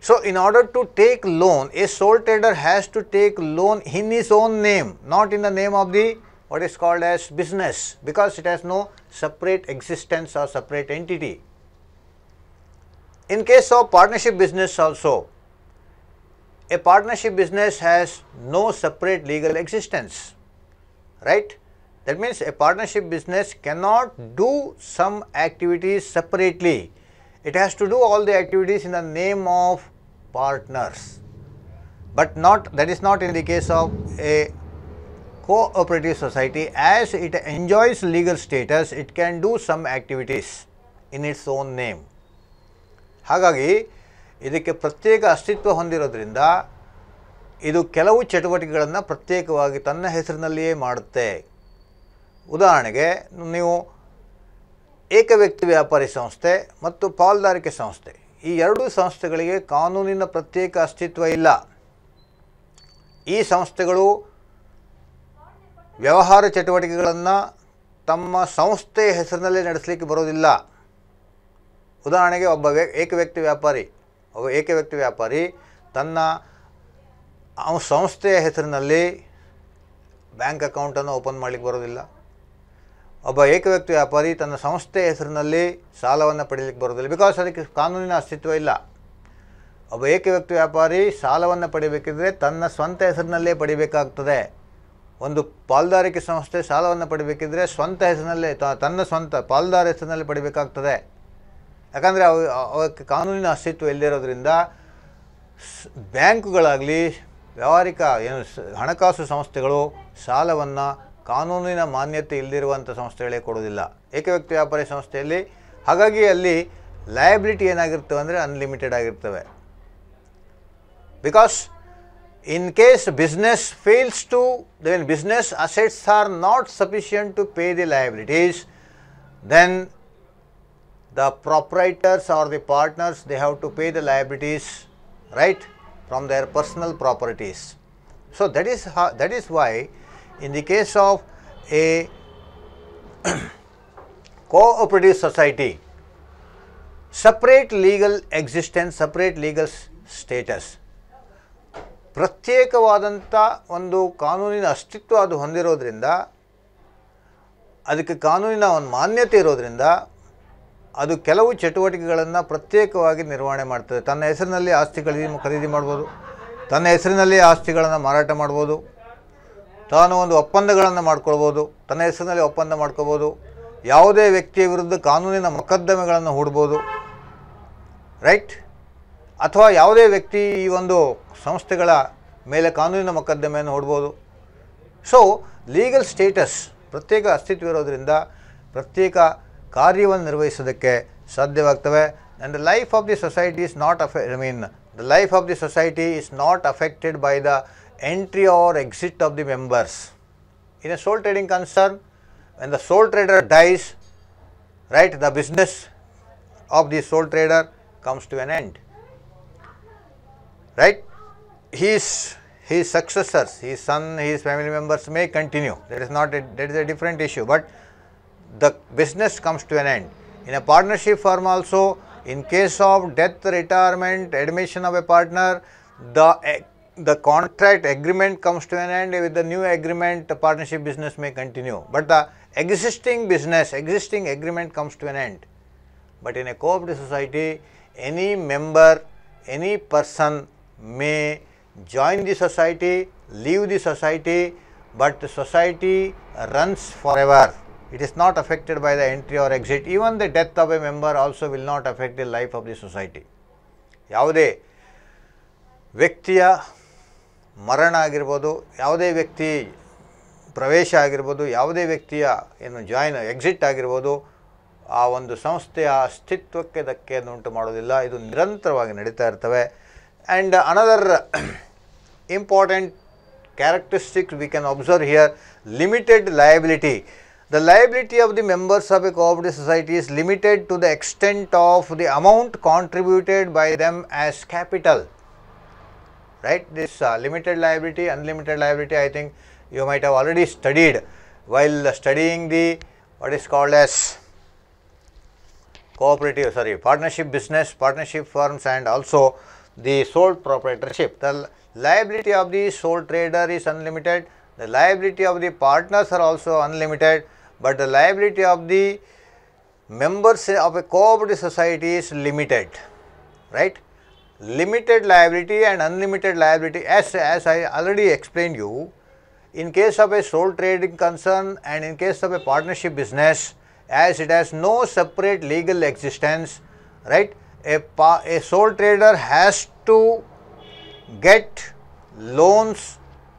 Speaker 1: So, in order to take loan, a sole trader has to take loan in his own name, not in the name of the what is called as business because it has no separate existence or separate entity. In case of partnership business also, a partnership business has no separate legal existence, right? That means a partnership business cannot hmm. do some activities separately. It has to do all the activities in the name of partners, but not that is not in the case of a cooperative society as it enjoys legal status, it can do some activities in its own name. ಹಾಗಾಗಿ ಇದಕ್ಕೆ ಪ್ರತ್ಯೇಕ ಅಸ್ತಿತ್ವ ಹೊಂದಿರೋದ್ರಿಂದ ಇದು ಕೆಲವು ಚಟುವಟಿಕೆಗಳನ್ನು ಪ್ರತ್ಯೇಕವಾಗಿ ತನ್ನ ಹೆಸರಿನಲ್ಲಿಯೇ ಮಾಡುತ್ತೆ ಉದಾಹರಣೆಗೆ ನೀವು ಏಕ ವ್ಯಕ್ತಿ ವ್ಯಾಪಾರಿ ಸಂಸ್ಥೆ ಮತ್ತು ಪಾಲುದಾರಿಕೆ ಸಂಸ್ಥೆ ಈ ಎರಡೂ ಸಂಸ್ಥೆಗಳಿಗೆ ಕಾನೂನಿನ ಪ್ರತ್ಯೇಕ ಅಸ್ತಿತ್ವ ಇಲ್ಲ ಈ ಸಂಸ್ಥೆಗಳು ವ್ಯವಹಾರ ಚಟುವಟಿಕೆಗಳನ್ನು ತಮ್ಮ ಸಂಸ್ಥೆಯ ಹೆಸರಿನಲ್ಲೇ ನಡೆಸಲಿಕ್ಕೆ ಬರೋದಿಲ್ಲ ಉದಾಹರಣೆಗೆ ಒಬ್ಬ ವ್ಯ ಏಕ ವ್ಯಕ್ತಿ ವ್ಯಾಪಾರಿ ಒಬ್ಬ ಏಕ ವ್ಯಕ್ತಿ ವ್ಯಾಪಾರಿ ತನ್ನ ಸಂಸ್ಥೆಯ ಹೆಸರಿನಲ್ಲಿ ಬ್ಯಾಂಕ್ ಅಕೌಂಟನ್ನು ಓಪನ್ ಮಾಡಲಿಕ್ಕೆ ಬರೋದಿಲ್ಲ ಒಬ್ಬ ಏಕ ವ್ಯಕ್ತಿ ವ್ಯಾಪಾರಿ ತನ್ನ ಸಂಸ್ಥೆಯ ಹೆಸರಿನಲ್ಲಿ ಸಾಲವನ್ನು ಪಡೀಲಿಕ್ಕೆ ಬರೋದಿಲ್ಲ ಬಿಕಾಸ್ ಅದಕ್ಕೆ ಕಾನೂನಿನ ಅಸ್ತಿತ್ವ ಇಲ್ಲ ಒಬ್ಬ ಏಕ ವ್ಯಕ್ತಿ ವ್ಯಾಪಾರಿ ಸಾಲವನ್ನು ಪಡಿಬೇಕಿದ್ರೆ ತನ್ನ ಸ್ವಂತ ಹೆಸರಿನಲ್ಲೇ ಪಡಿಬೇಕಾಗ್ತದೆ ಒಂದು ಪಾಲ್ದಾರಿಕೆ ಸಂಸ್ಥೆ ಸಾಲವನ್ನು ಪಡಿಬೇಕಿದ್ರೆ ಸ್ವಂತ ಹೆಸರಿನಲ್ಲೇ ತನ್ನ ಸ್ವಂತ ಪಾಲ್ದಾರ ಹೆಸರಿನಲ್ಲಿ ಪಡಿಬೇಕಾಗ್ತದೆ ಯಾಕಂದರೆ ಅವು ಅವಕ್ಕೆ ಕಾನೂನಿನ ಅಸ್ತಿತ್ವ ಎಲ್ಲಿರೋದ್ರಿಂದ ಬ್ಯಾಂಕುಗಳಾಗಲಿ ವ್ಯವಹಾರಿಕ ಏನು ಹಣಕಾಸು ಸಂಸ್ಥೆಗಳು ಸಾಲವನ್ನು ಕಾನೂನಿನ ಮಾನ್ಯತೆ ಇಲ್ಲದಿರುವಂಥ ಸಂಸ್ಥೆಗಳೇ ಕೊಡೋದಿಲ್ಲ ಏಕವ್ಯಕ್ತಿ ವ್ಯಾಪಾರಿ ಸಂಸ್ಥೆಯಲ್ಲಿ ಹಾಗಾಗಿ ಅಲ್ಲಿ ಲಯಬಿಲಿಟಿ ಏನಾಗಿರ್ತವೆ ಅಂದರೆ ಅನ್ಲಿಮಿಟೆಡ್ ಆಗಿರ್ತವೆ because in case business fails to then business assets are not sufficient to pay the liabilities then the proprietors or the partners they have to pay the liabilities right from their personal properties. So, that is how, that is why in the case of a cooperative society separate legal existence separate legal status ಪ್ರತ್ಯೇಕವಾದಂಥ ಒಂದು ಕಾನೂನಿನ ಅಸ್ತಿತ್ವ ಅದು ಹೊಂದಿರೋದ್ರಿಂದ ಅದಕ್ಕೆ ಕಾನೂನಿನ ಒಂದು ಮಾನ್ಯತೆ ಇರೋದರಿಂದ ಅದು ಕೆಲವು ಚಟುವಟಿಕೆಗಳನ್ನು ಪ್ರತ್ಯೇಕವಾಗಿ ನಿರ್ವಹಣೆ ಮಾಡ್ತದೆ ತನ್ನ ಹೆಸರಿನಲ್ಲಿ ಆಸ್ತಿ ಖರೀದಿ ಖರೀದಿ ಮಾಡ್ಬೋದು ತನ್ನ ಹೆಸರಿನಲ್ಲಿ ಆಸ್ತಿಗಳನ್ನು ಮಾರಾಟ ಮಾಡ್ಬೋದು ತಾನು ಒಂದು ಒಪ್ಪಂದಗಳನ್ನು ಮಾಡ್ಕೊಳ್ಬೋದು ತನ್ನ ಹೆಸರಿನಲ್ಲಿ ಒಪ್ಪಂದ ಮಾಡ್ಕೋಬೋದು ಯಾವುದೇ ವ್ಯಕ್ತಿಯ ವಿರುದ್ಧ ಕಾನೂನಿನ ಮೊಕದ್ದಮೆಗಳನ್ನು ಹೂಡ್ಬೋದು ರೈಟ್ ಅಥವಾ ಯಾವುದೇ ವ್ಯಕ್ತಿ ಈ ಒಂದು ಸಂಸ್ಥೆಗಳ ಮೇಲೆ ಕಾನೂನಿನ ಮೊಕದ್ದಮೆಯನ್ನು ಹೂಡ್ಬೋದು ಸೊ ಲೀಗಲ್ ಸ್ಟೇಟಸ್ ಪ್ರತ್ಯೇಕ ಅಸ್ತಿತ್ವ ಇರೋದರಿಂದ ಪ್ರತ್ಯೇಕ ಕಾರ್ಯವನ್ನು the ಸಾಧ್ಯವಾಗ್ತವೆ and the life of the society is not ಅಫೆ I mean the life of the society is not affected by the entry or exit of the members. In a sole trading concern, when the sole trader dies, right, the business of the sole trader comes to an end. Right? His his successors, his son, his family members may continue. That is not a, that is a different issue. But the business comes to an end. In a partnership firm also, in case of death, retirement, admission of a partner, the, eh, the contract agreement comes to an end. With the new agreement, the partnership business may continue. But the existing business, existing agreement comes to an end. But in a cooperative society, any member, any person may join the society, leave the society, but the society runs forever. It is not affected by the entry or exit. Even the death of a member also will not affect the life of the society. ಯಾವುದೇ ವ್ಯಕ್ತಿಯ ಮರಣ ಆಗಿರ್ಬೋದು ಯಾವುದೇ ವ್ಯಕ್ತಿ ಪ್ರವೇಶ ಆಗಿರ್ಬೋದು ಯಾವುದೇ ವ್ಯಕ್ತಿಯ ಏನು ಜಾಯಿನ್ ಎಕ್ಸಿಟ್ ಆಗಿರ್ಬೋದು ಆ ಒಂದು ಸಂಸ್ಥೆಯ ಅಸ್ತಿತ್ವಕ್ಕೆ ಧಕ್ಕೆಯನ್ನು ಉಂಟು ಮಾಡೋದಿಲ್ಲ ಇದು ನಿರಂತರವಾಗಿ ನಡೀತಾ ಇರ್ತವೆ and another important characteristics we can observe here limited liability The liability of the members of a cooperative society is limited to the extent of the amount contributed by them as capital, right. This uh, limited liability, unlimited liability, I think you might have already studied while uh, studying the what is called as cooperative, sorry, partnership business, partnership firms and also the sole proprietorship. The liability of the sole trader is unlimited, the liability of the partners are also unlimited but the liability of the members of a cooperative society is limited, right. Limited liability and unlimited liability as, as I already explained you, in case of a sole trading concern and in case of a partnership business, as it has no separate legal existence, right, a, a sole trader has to get loans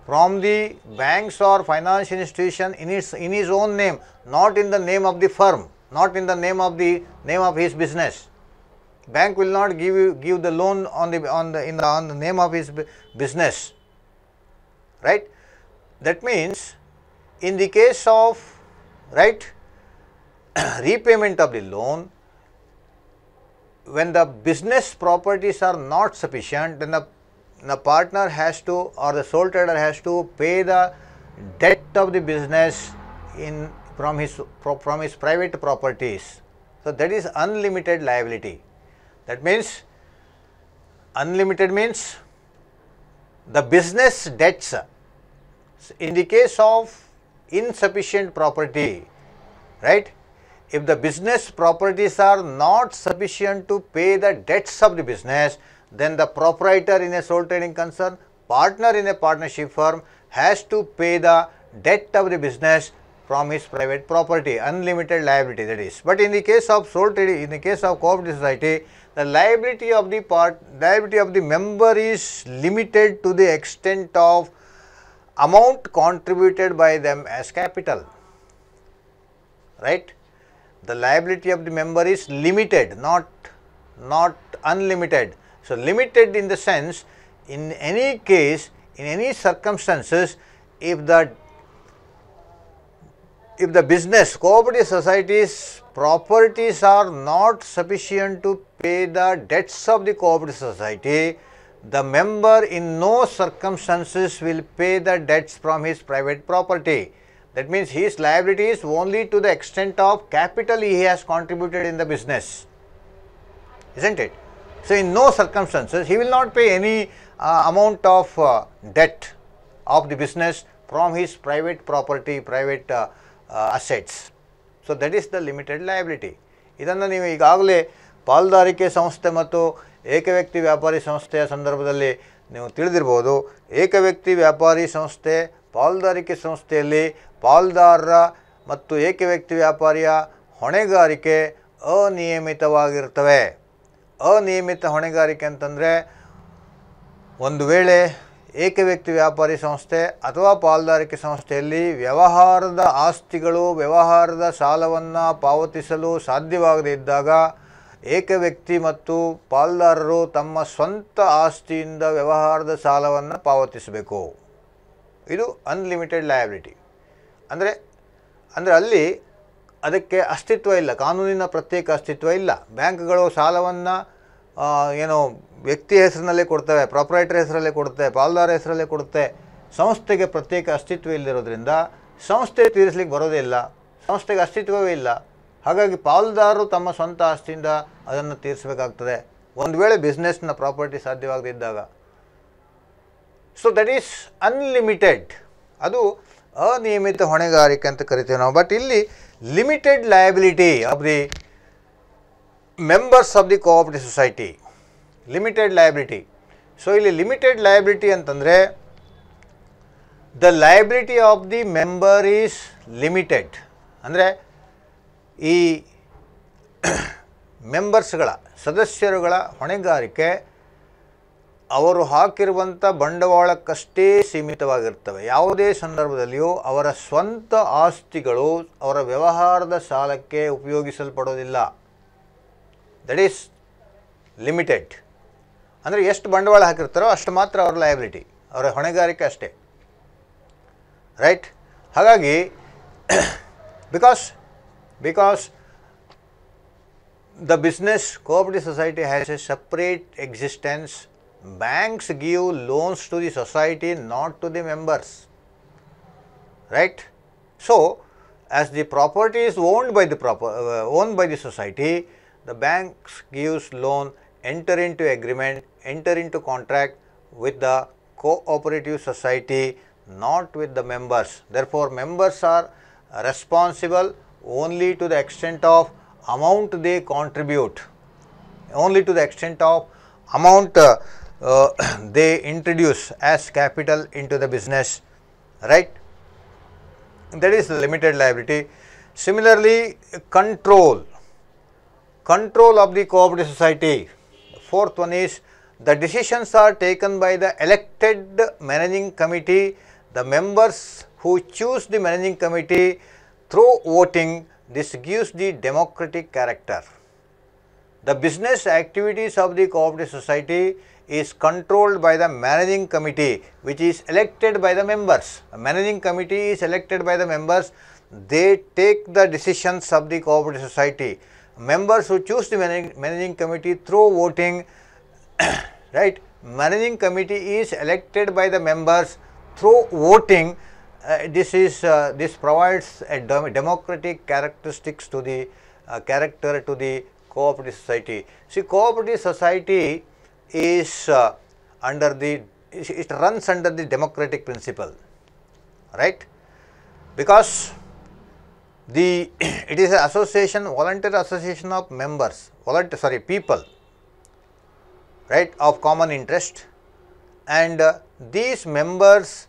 Speaker 1: from the banks or financial institution in its in his own name, not in the name of the firm, not in the name of the name of his business. Bank will not give you give the loan on the on the in the, on the name of his business, right? That means in the case of right repayment of the loan, when the business properties are not sufficient, then the the partner has to or the sole trader has to pay the debt of the business in from his from his private properties. So, that is unlimited liability. That means, unlimited means the business debts in the case of insufficient property, right? If the business properties are not sufficient to pay the debts of the business, then the proprietor in a sole trading concern, partner in a partnership firm has to pay the debt of the business from his private property, unlimited liability that is. But in the case of sole trading, in the case of cooperative society, the liability of the part, liability of the member is limited to the extent of amount contributed by them as capital, right. The liability of the member is limited, not, not unlimited. So, limited in the sense in any case in any circumstances if the if the business cooperative societies properties are not sufficient to pay the debts of the cooperative society the member in no circumstances will pay the debts from his private property. That means his liability is only to the extent of capital he has contributed in the business, isn't it? So, in no circumstances he will not pay any uh, amount of uh, debt of the business from his private property, private uh, assets. So, that is the limited liability. ಇದನ್ನು ನೀವು ಈಗಾಗಲೇ ಪಾಲ್ದಾರಿಕೆ ಸಂಸ್ಥೆ ಮತ್ತು ಏಕವ್ಯಕ್ತಿ ವ್ಯಾಪಾರಿ ಸಂಸ್ಥೆಯ ಸಂದರ್ಭದಲ್ಲಿ ನೀವು ತಿಳಿದಿರ್ಬೋದು ಏಕವ್ಯಕ್ತಿ ವ್ಯಾಪಾರಿ ಸಂಸ್ಥೆ ಪಾಲ್ದಾರಿಕೆ ಸಂಸ್ಥೆಯಲ್ಲಿ ಪಾಲ್ದಾರರ ಮತ್ತು ಏಕವ್ಯಕ್ತಿ ವ್ಯಾಪಾರಿಯ ಹೊಣೆಗಾರಿಕೆ ಅನಿಯಮಿತವಾಗಿರ್ತವೆ ಅನಿಯಮಿತ ಹೊಣೆಗಾರಿಕೆ ಅಂತಂದರೆ ಒಂದು ವೇಳೆ ಏಕ ವ್ಯಕ್ತಿ ವ್ಯಾಪಾರಿ ಸಂಸ್ಥೆ ಅಥವಾ ಪಾಲುದಾರಿಕೆ ಸಂಸ್ಥೆಯಲ್ಲಿ ವ್ಯವಹಾರದ ಆಸ್ತಿಗಳು ವ್ಯವಹಾರದ ಸಾಲವನ್ನು ಪಾವತಿಸಲು ಸಾಧ್ಯವಾಗದೇ ಇದ್ದಾಗ ಏಕ ವ್ಯಕ್ತಿ ಮತ್ತು ಪಾಲುದಾರರು ತಮ್ಮ ಸ್ವಂತ ಆಸ್ತಿಯಿಂದ ವ್ಯವಹಾರದ ಸಾಲವನ್ನು ಪಾವತಿಸಬೇಕು ಇದು ಅನ್ಲಿಮಿಟೆಡ್ ಲಯಬಿಲಿಟಿ ಅಂದರೆ ಅಂದರೆ ಅಲ್ಲಿ ಅದಕ್ಕೆ ಅಸ್ತಿತ್ವ ಇಲ್ಲ ಕಾನೂನಿನ ಪ್ರತ್ಯೇಕ ಅಸ್ತಿತ್ವ ಇಲ್ಲ ಬ್ಯಾಂಕ್ಗಳು ಸಾಲವನ್ನು ಏನು ವ್ಯಕ್ತಿ ಹೆಸರಿನಲ್ಲೇ ಕೊಡ್ತವೆ ಪ್ರಾಪ್ರೈಟರ್ ಹೆಸರಲ್ಲೇ ಕೊಡುತ್ತೆ ಪಾಲ್ದಾರ ಹೆಸರಲ್ಲೇ ಕೊಡುತ್ತೆ ಸಂಸ್ಥೆಗೆ ಪ್ರತ್ಯೇಕ ಅಸ್ತಿತ್ವ ಇಲ್ಲದಿರೋದ್ರಿಂದ ಸಂಸ್ಥೆ ತೀರಿಸ್ಲಿಕ್ಕೆ ಬರೋದೇ ಇಲ್ಲ ಸಂಸ್ಥೆಗೆ ಅಸ್ತಿತ್ವವೇ ಇಲ್ಲ ಹಾಗಾಗಿ ಪಾಲ್ದಾರರು ತಮ್ಮ ಸ್ವಂತ ಆಸ್ತಿಯಿಂದ ಅದನ್ನು ತೀರಿಸಬೇಕಾಗ್ತದೆ ಒಂದು ವೇಳೆ ಬಿಸ್ನೆಸ್ನ ಪ್ರಾಪರ್ಟಿ ಸಾಧ್ಯವಾಗದಿದ್ದಾಗ ಸೊ ದಟ್ ಈಸ್ ಅನ್ಲಿಮಿಟೆಡ್ ಅದು ಅನಿಯಮಿತ ಹೊಣೆಗಾರಿಕೆ ಅಂತ ಕರಿತೀವಿ ನಾವು ಬಟ್ ಇಲ್ಲಿ limited liability of the members of the cooperative society limited liability so ಇಲ್ಲಿ ಲಿಮಿಟೆಡ್ ಲಯಬಿಲಿಟಿ ಅಂತಂದರೆ the liability of the member is limited ಅಂದರೆ ಈ ಮೆಂಬರ್ಸ್ಗಳ ಸದಸ್ಯರುಗಳ ಹೊಣೆಗಾರಿಕೆ ಅವರು ಹಾಕಿರುವಂಥ ಬಂಡವಾಳಕ್ಕಷ್ಟೇ ಸೀಮಿತವಾಗಿರ್ತವೆ ಯಾವುದೇ ಸಂದರ್ಭದಲ್ಲಿಯೂ ಅವರ ಸ್ವಂತ ಆಸ್ತಿಗಳು ಅವರ ವ್ಯವಹಾರದ ಸಾಲಕ್ಕೆ ಉಪಯೋಗಿಸಲ್ಪಡೋದಿಲ್ಲ ದಟ್ ಈಸ್ ಲಿಮಿಟೆಡ್ ಅಂದರೆ ಎಷ್ಟು ಬಂಡವಾಳ ಹಾಕಿರ್ತಾರೋ ಅಷ್ಟು ಮಾತ್ರ ಅವರ ಲಯಬಿಲಿಟಿ ಅವರ ಹೊಣೆಗಾರಿಕೆ ಅಷ್ಟೇ ರೈಟ್ ಹಾಗಾಗಿ because because the business cooperative society has a separate existence banks give loans to the society not to the members right so as the property is owned by the proper uh, owned by the society the banks gives loan enter into agreement enter into contract with the cooperative society not with the members therefore members are responsible only to the extent of amount they contribute only to the extent of amount uh, uh, they introduce as capital into the business, right? That is limited liability. Similarly, control, control of the cooperative society. Fourth one is the decisions are taken by the elected managing committee, the members who choose the managing committee through voting, this gives the democratic character. The business activities of the cooperative society is controlled by the managing committee which is elected by the members. A managing committee is elected by the members, they take the decisions of the cooperative society. Members who choose the managing, managing committee through voting, right. Managing committee is elected by the members through voting. Uh, this is uh, this provides a democratic characteristics to the uh, character to the cooperative society. See cooperative society is uh, under the, it runs under the democratic principle, right? Because the, it is an association, voluntary association of members, voluntary sorry, people, right, of common interest and uh, these members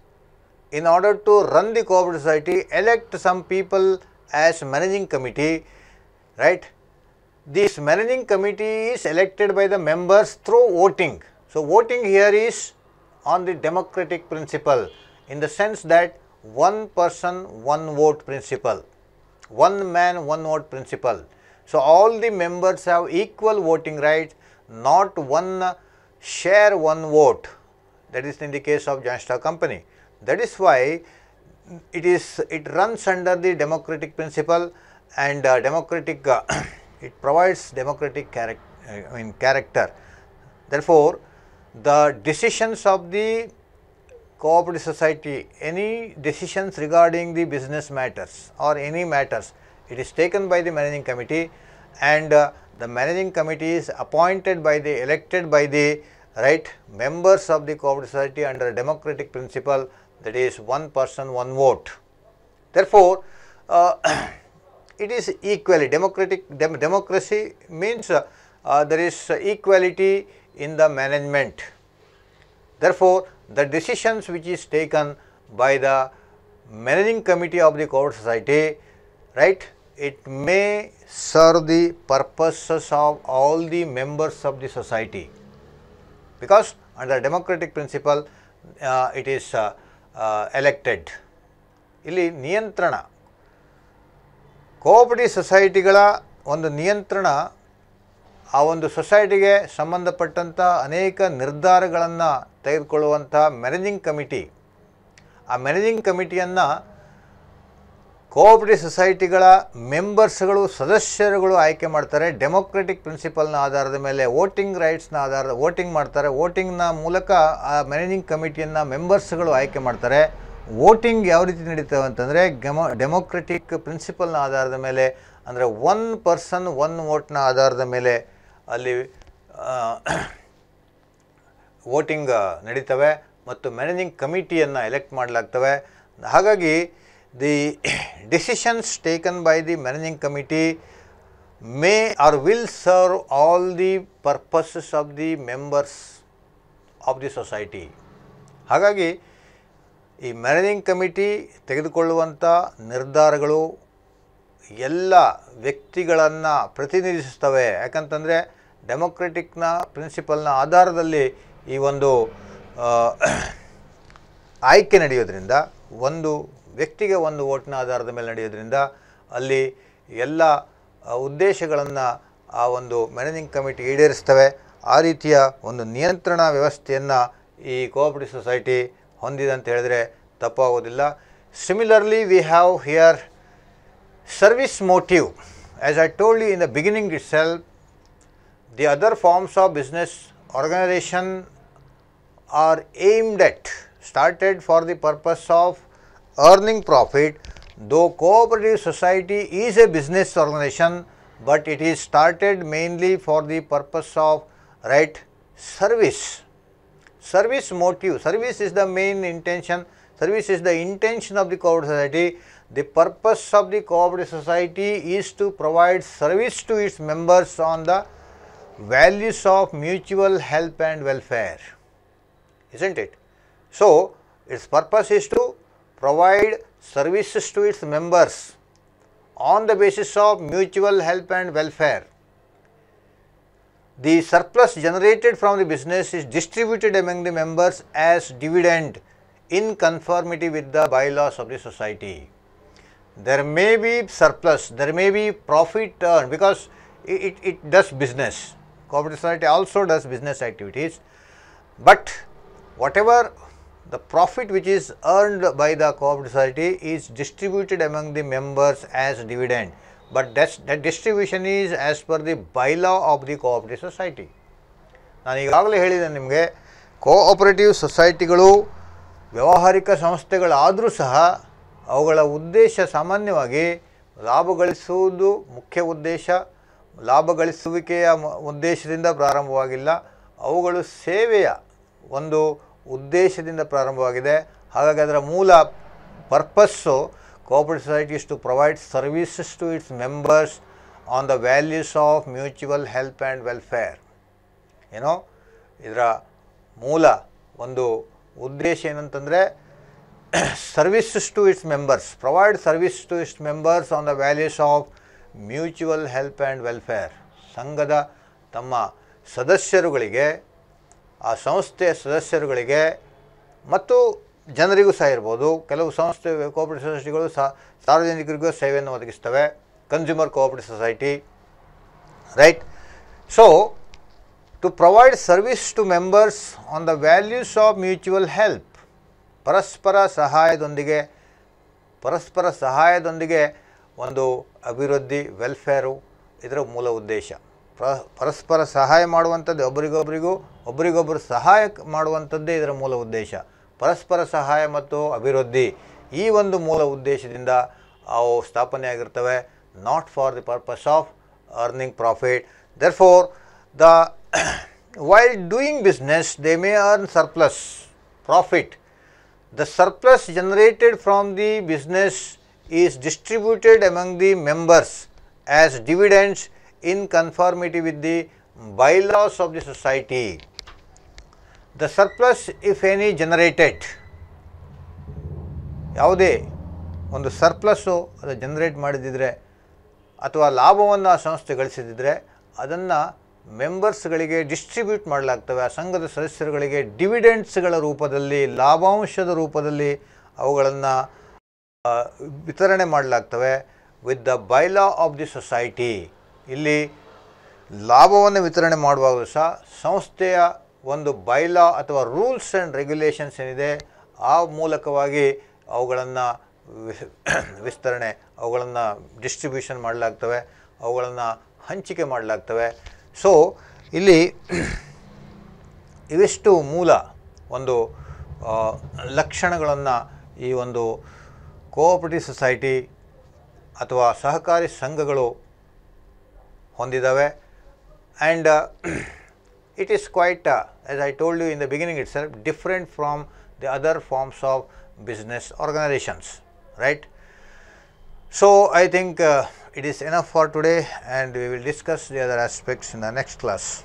Speaker 1: in order to run the cooperative society elect some people as managing committee, right, this managing committee is elected by the members through voting. So, voting here is on the democratic principle in the sense that one person, one vote principle, one man, one vote principle. So, all the members have equal voting rights, not one share one vote that is in the case of joint stock company. That is why it is it runs under the democratic principle and uh, democratic uh, it provides democratic character, uh, I mean character. Therefore, the decisions of the cooperative society, any decisions regarding the business matters or any matters, it is taken by the managing committee and uh, the managing committee is appointed by the elected by the right members of the cooperative society under a democratic principle that is one person one vote. Therefore, uh, it is equally democratic dem democracy means uh, there is equality in the management. Therefore, the decisions which is taken by the managing committee of the court society, right, it may serve the purposes of all the members of the society because under democratic principle uh, it is uh, uh, elected. ಇಲ್ಲಿ ನಿಯಂತ್ರಣ cooperative ಸೊಸೈಟಿಗಳ ಒಂದು ನಿಯಂತ್ರಣ ಆ ಒಂದು ಸೊಸೈಟಿಗೆ ಸಂಬಂಧಪಟ್ಟಂಥ ಅನೇಕ ನಿರ್ಧಾರಗಳನ್ನು ತೆಗೆದುಕೊಳ್ಳುವಂಥ ಮ್ಯಾನೇಜಿಂಗ್ ಕಮಿಟಿ ಆ ಮ್ಯಾನೇಜಿಂಗ್ ಕಮಿಟಿಯನ್ನು ಕೋಆಪರೇಟಿವ್ ಸೊಸೈಟಿಗಳ ಮೆಂಬರ್ಸ್ಗಳು ಸದಸ್ಯರುಗಳು ಆಯ್ಕೆ ಮಾಡ್ತಾರೆ ಡೆಮೊಕ್ರೆಟಿಕ್ ಪ್ರಿನ್ಸಿಪಲ್ನ ಆಧಾರದ ಮೇಲೆ ವೋಟಿಂಗ್ ರೈಟ್ಸ್ನ ಆಧಾರದ ವೋಟಿಂಗ್ ಮಾಡ್ತಾರೆ ವೋಟಿಂಗ್ನ ಮೂಲಕ ಆ ಮ್ಯಾನೇಜಿಂಗ್ ಕಮಿಟಿಯನ್ನು ಮೆಂಬರ್ಸ್ಗಳು ಆಯ್ಕೆ ಮಾಡ್ತಾರೆ ವೋಟಿಂಗ್ ಯಾವ ರೀತಿ ನಡೀತಾವೆ ಅಂತಂದರೆ ಗೆಮೊ ಡೆಮೊಕ್ರೆಟಿಕ್ ಪ್ರಿನ್ಸಿಪಲ್ನ ಆಧಾರದ ಮೇಲೆ ಅಂದರೆ ಒನ್ ಪರ್ಸನ್ ಒನ್ ವೋಟ್ನ ಆಧಾರದ ಮೇಲೆ ಅಲ್ಲಿ ವೋಟಿಂಗ್ ನಡೀತವೆ ಮತ್ತು ಮ್ಯಾನೇಜಿಂಗ್ ಕಮಿಟಿಯನ್ನು ಎಲೆಕ್ಟ್ ಮಾಡಲಾಗ್ತವೆ ಹಾಗಾಗಿ the decisions taken by the managing committee may are will serve all the purposes of the members of the society ಹಾಗಾಗಿ ಈ ಮ್ಯಾನೇಜಿಂಗ್ ಕಮಿಟಿ ತೆಗೆದುಕೊಳ್ಳುವಂಥ ನಿರ್ಧಾರಗಳು ಎಲ್ಲ ವ್ಯಕ್ತಿಗಳನ್ನು ಪ್ರತಿನಿಧಿಸುತ್ತವೆ ಯಾಕಂತಂದರೆ ಡೆಮೊಕ್ರೆಟಿಕ್ನ ಪ್ರಿನ್ಸಿಪಲ್ನ ಆಧಾರದಲ್ಲಿ ಈ ಒಂದು ಆಯ್ಕೆ ನಡೆಯೋದ್ರಿಂದ ಒಂದು ವ್ಯಕ್ತಿಗೆ ಒಂದು ಓಟ್ನ ಆಧಾರದ ಮೇಲೆ ನಡೆಯೋದ್ರಿಂದ ಅಲ್ಲಿ ಎಲ್ಲ ಉದ್ದೇಶಗಳನ್ನು ಆ ಒಂದು ಮ್ಯಾನೇಜಿಂಗ್ ಕಮಿಟಿ ಈಡೇರಿಸ್ತವೆ ಆ ರೀತಿಯ ಒಂದು ನಿಯಂತ್ರಣ ವ್ಯವಸ್ಥೆಯನ್ನು ಈ ಕೋಆಪರೇಟಿವ್ ಸೊಸೈಟಿ ಹೊಂದಿದೆ ಅಂತ ಹೇಳಿದ್ರೆ ತಪ್ಪಾಗೋದಿಲ್ಲ similarly we have here service motive as I told in the beginning it sell the other forms of business organisation are aimed at started for the purpose of earning profit though cooperative society is a business organization but it is started mainly for the purpose of right service service motive, service is the main intention, service is the intention of the cooperative society. The purpose of the cooperative society is to provide service to its members on the values of mutual help and welfare, is not it? So, its purpose is to provide services to its members on the basis of mutual help and welfare the surplus generated from the business is distributed among the members as dividend in conformity with the bylaws of the society. There may be surplus, there may be profit earned because it, it, it does business, cooperative society also does business activities, but whatever the profit which is earned by the cooperative society is distributed among the members as dividend. but that's, that distribution is as per the bylaw of the cooperative society. ನಾನು ಈಗಾಗಲೇ ಹೇಳಿದೆ ನಿಮಗೆ cooperative ಸೊಸೈಟಿಗಳು ವ್ಯಾವಹಾರಿಕ ಸಂಸ್ಥೆಗಳಾದರೂ ಸಹ ಅವುಗಳ ಉದ್ದೇಶ ಸಾಮಾನ್ಯವಾಗಿ ಲಾಭ ಗಳಿಸುವುದು ಮುಖ್ಯ ಉದ್ದೇಶ ಲಾಭ ಗಳಿಸುವಿಕೆಯ ಉದ್ದೇಶದಿಂದ ಪ್ರಾರಂಭವಾಗಿಲ್ಲ ಅವುಗಳು ಸೇವೆಯ ಒಂದು ಉದ್ದೇಶದಿಂದ ಪ್ರಾರಂಭವಾಗಿದೆ ಹಾಗಾಗಿ ಅದರ ಮೂಲ purpose cooperative society is to provide services to its members on the values of mutual help and welfare. ಏನೋ ಇದರ ಮೂಲ ಒಂದು ಉದ್ದೇಶ ಏನಂತಂದರೆ services to its members provide service to its members on the values of mutual help and welfare ಸಂಘದ ತಮ್ಮ ಸದಸ್ಯರುಗಳಿಗೆ ಆ ಸಂಸ್ಥೆಯ ಸದಸ್ಯರುಗಳಿಗೆ ಮತ್ತು ಜನರಿಗೂ ಸಹ ಇರ್ಬೋದು ಕೆಲವು ಸಂಸ್ಥೆ ಕೋಆಪರೇಟಿವ್ ಸೊಸೈಟಿಗಳು ಸಹ ಸಾರ್ವಜನಿಕರಿಗೂ ಸೇವೆಯನ್ನು ಒದಗಿಸ್ತವೆ consumer cooperative society right so to provide service to members on the values of mutual help ಪರಸ್ಪರ ಸಹಾಯದೊಂದಿಗೆ ಪರಸ್ಪರ ಸಹಾಯದೊಂದಿಗೆ ಒಂದು ಅಭಿವೃದ್ಧಿ ವೆಲ್ಫೇರು ಇದರ ಮೂಲ ಉದ್ದೇಶ ಪರಸ್ಪರ ಸಹಾಯ ಮಾಡುವಂಥದ್ದು ಒಬ್ಬರಿಗೊಬ್ಬರಿಗೂ ಒಬ್ಬರಿಗೊಬ್ಬರು ಸಹಾಯ ಮಾಡುವಂಥದ್ದೇ ಇದರ ಮೂಲ ಉದ್ದೇಶ परस्पर सहाय अभिवृद्धि मूल उद्देश्य स्थापन आगे not for the purpose of earning profit therefore the well doing business they may earn surplus profit the surplus generated from the business is distributed among the members as dividends in conformity with the bylaws of the society the surplus if any generated ಯಾವುದೇ ಒಂದು ಸರ್ಪ್ಲಸ್ಸು ಅದು generate ಮಾಡಿದ್ದಿದ್ರೆ ಅಥವಾ ಲಾಭವನ್ನು ಆ ಸಂಸ್ಥೆ ಗಳಿಸಿದ್ದರೆ ಅದನ್ನು ಮೆಂಬರ್ಸ್ಗಳಿಗೆ distribute ಮಾಡಲಾಗ್ತವೆ ಆ ಸಂಘದ ಸದಸ್ಯರುಗಳಿಗೆ ಡಿವಿಡೆಂಡ್ಸ್ಗಳ ರೂಪದಲ್ಲಿ ಲಾಭಾಂಶದ ರೂಪದಲ್ಲಿ ಅವುಗಳನ್ನು ವಿತರಣೆ ಮಾಡಲಾಗ್ತವೆ with the bylaw of the society ಇಲ್ಲಿ ಲಾಭವನ್ನು ವಿತರಣೆ ಮಾಡುವಾಗ ಸಹ ಸಂಸ್ಥೆಯ ಒಂದು ಬೈಲಾ ಅಥವಾ ರೂಲ್ಸ್ ಆ್ಯಂಡ್ ರೆಗ್ಯುಲೇಷನ್ಸ್ ಏನಿದೆ ಆ ಮೂಲಕವಾಗಿ ಅವುಗಳನ್ನು ವಿಸ್ತರಣೆ ಅವುಗಳನ್ನು ಡಿಸ್ಟ್ರಿಬ್ಯೂಷನ್ ಮಾಡಲಾಗ್ತವೆ ಅವುಗಳನ್ನು ಹಂಚಿಕೆ ಮಾಡಲಾಗ್ತವೆ ಸೊ ಇಲ್ಲಿ ಇವೆಷ್ಟು ಮೂಲ ಒಂದು ಲಕ್ಷಣಗಳನ್ನು ಈ ಒಂದು ಕೋಆಪರೇಟಿವ್ ಸೊಸೈಟಿ ಅಥವಾ ಸಹಕಾರಿ ಸಂಘಗಳು ಹೊಂದಿದ್ದಾವೆ and it is quite uh, as I told you in the beginning itself different from the other forms of business organizations right. So, I think uh, it is enough for today and we will discuss the other aspects in the next class.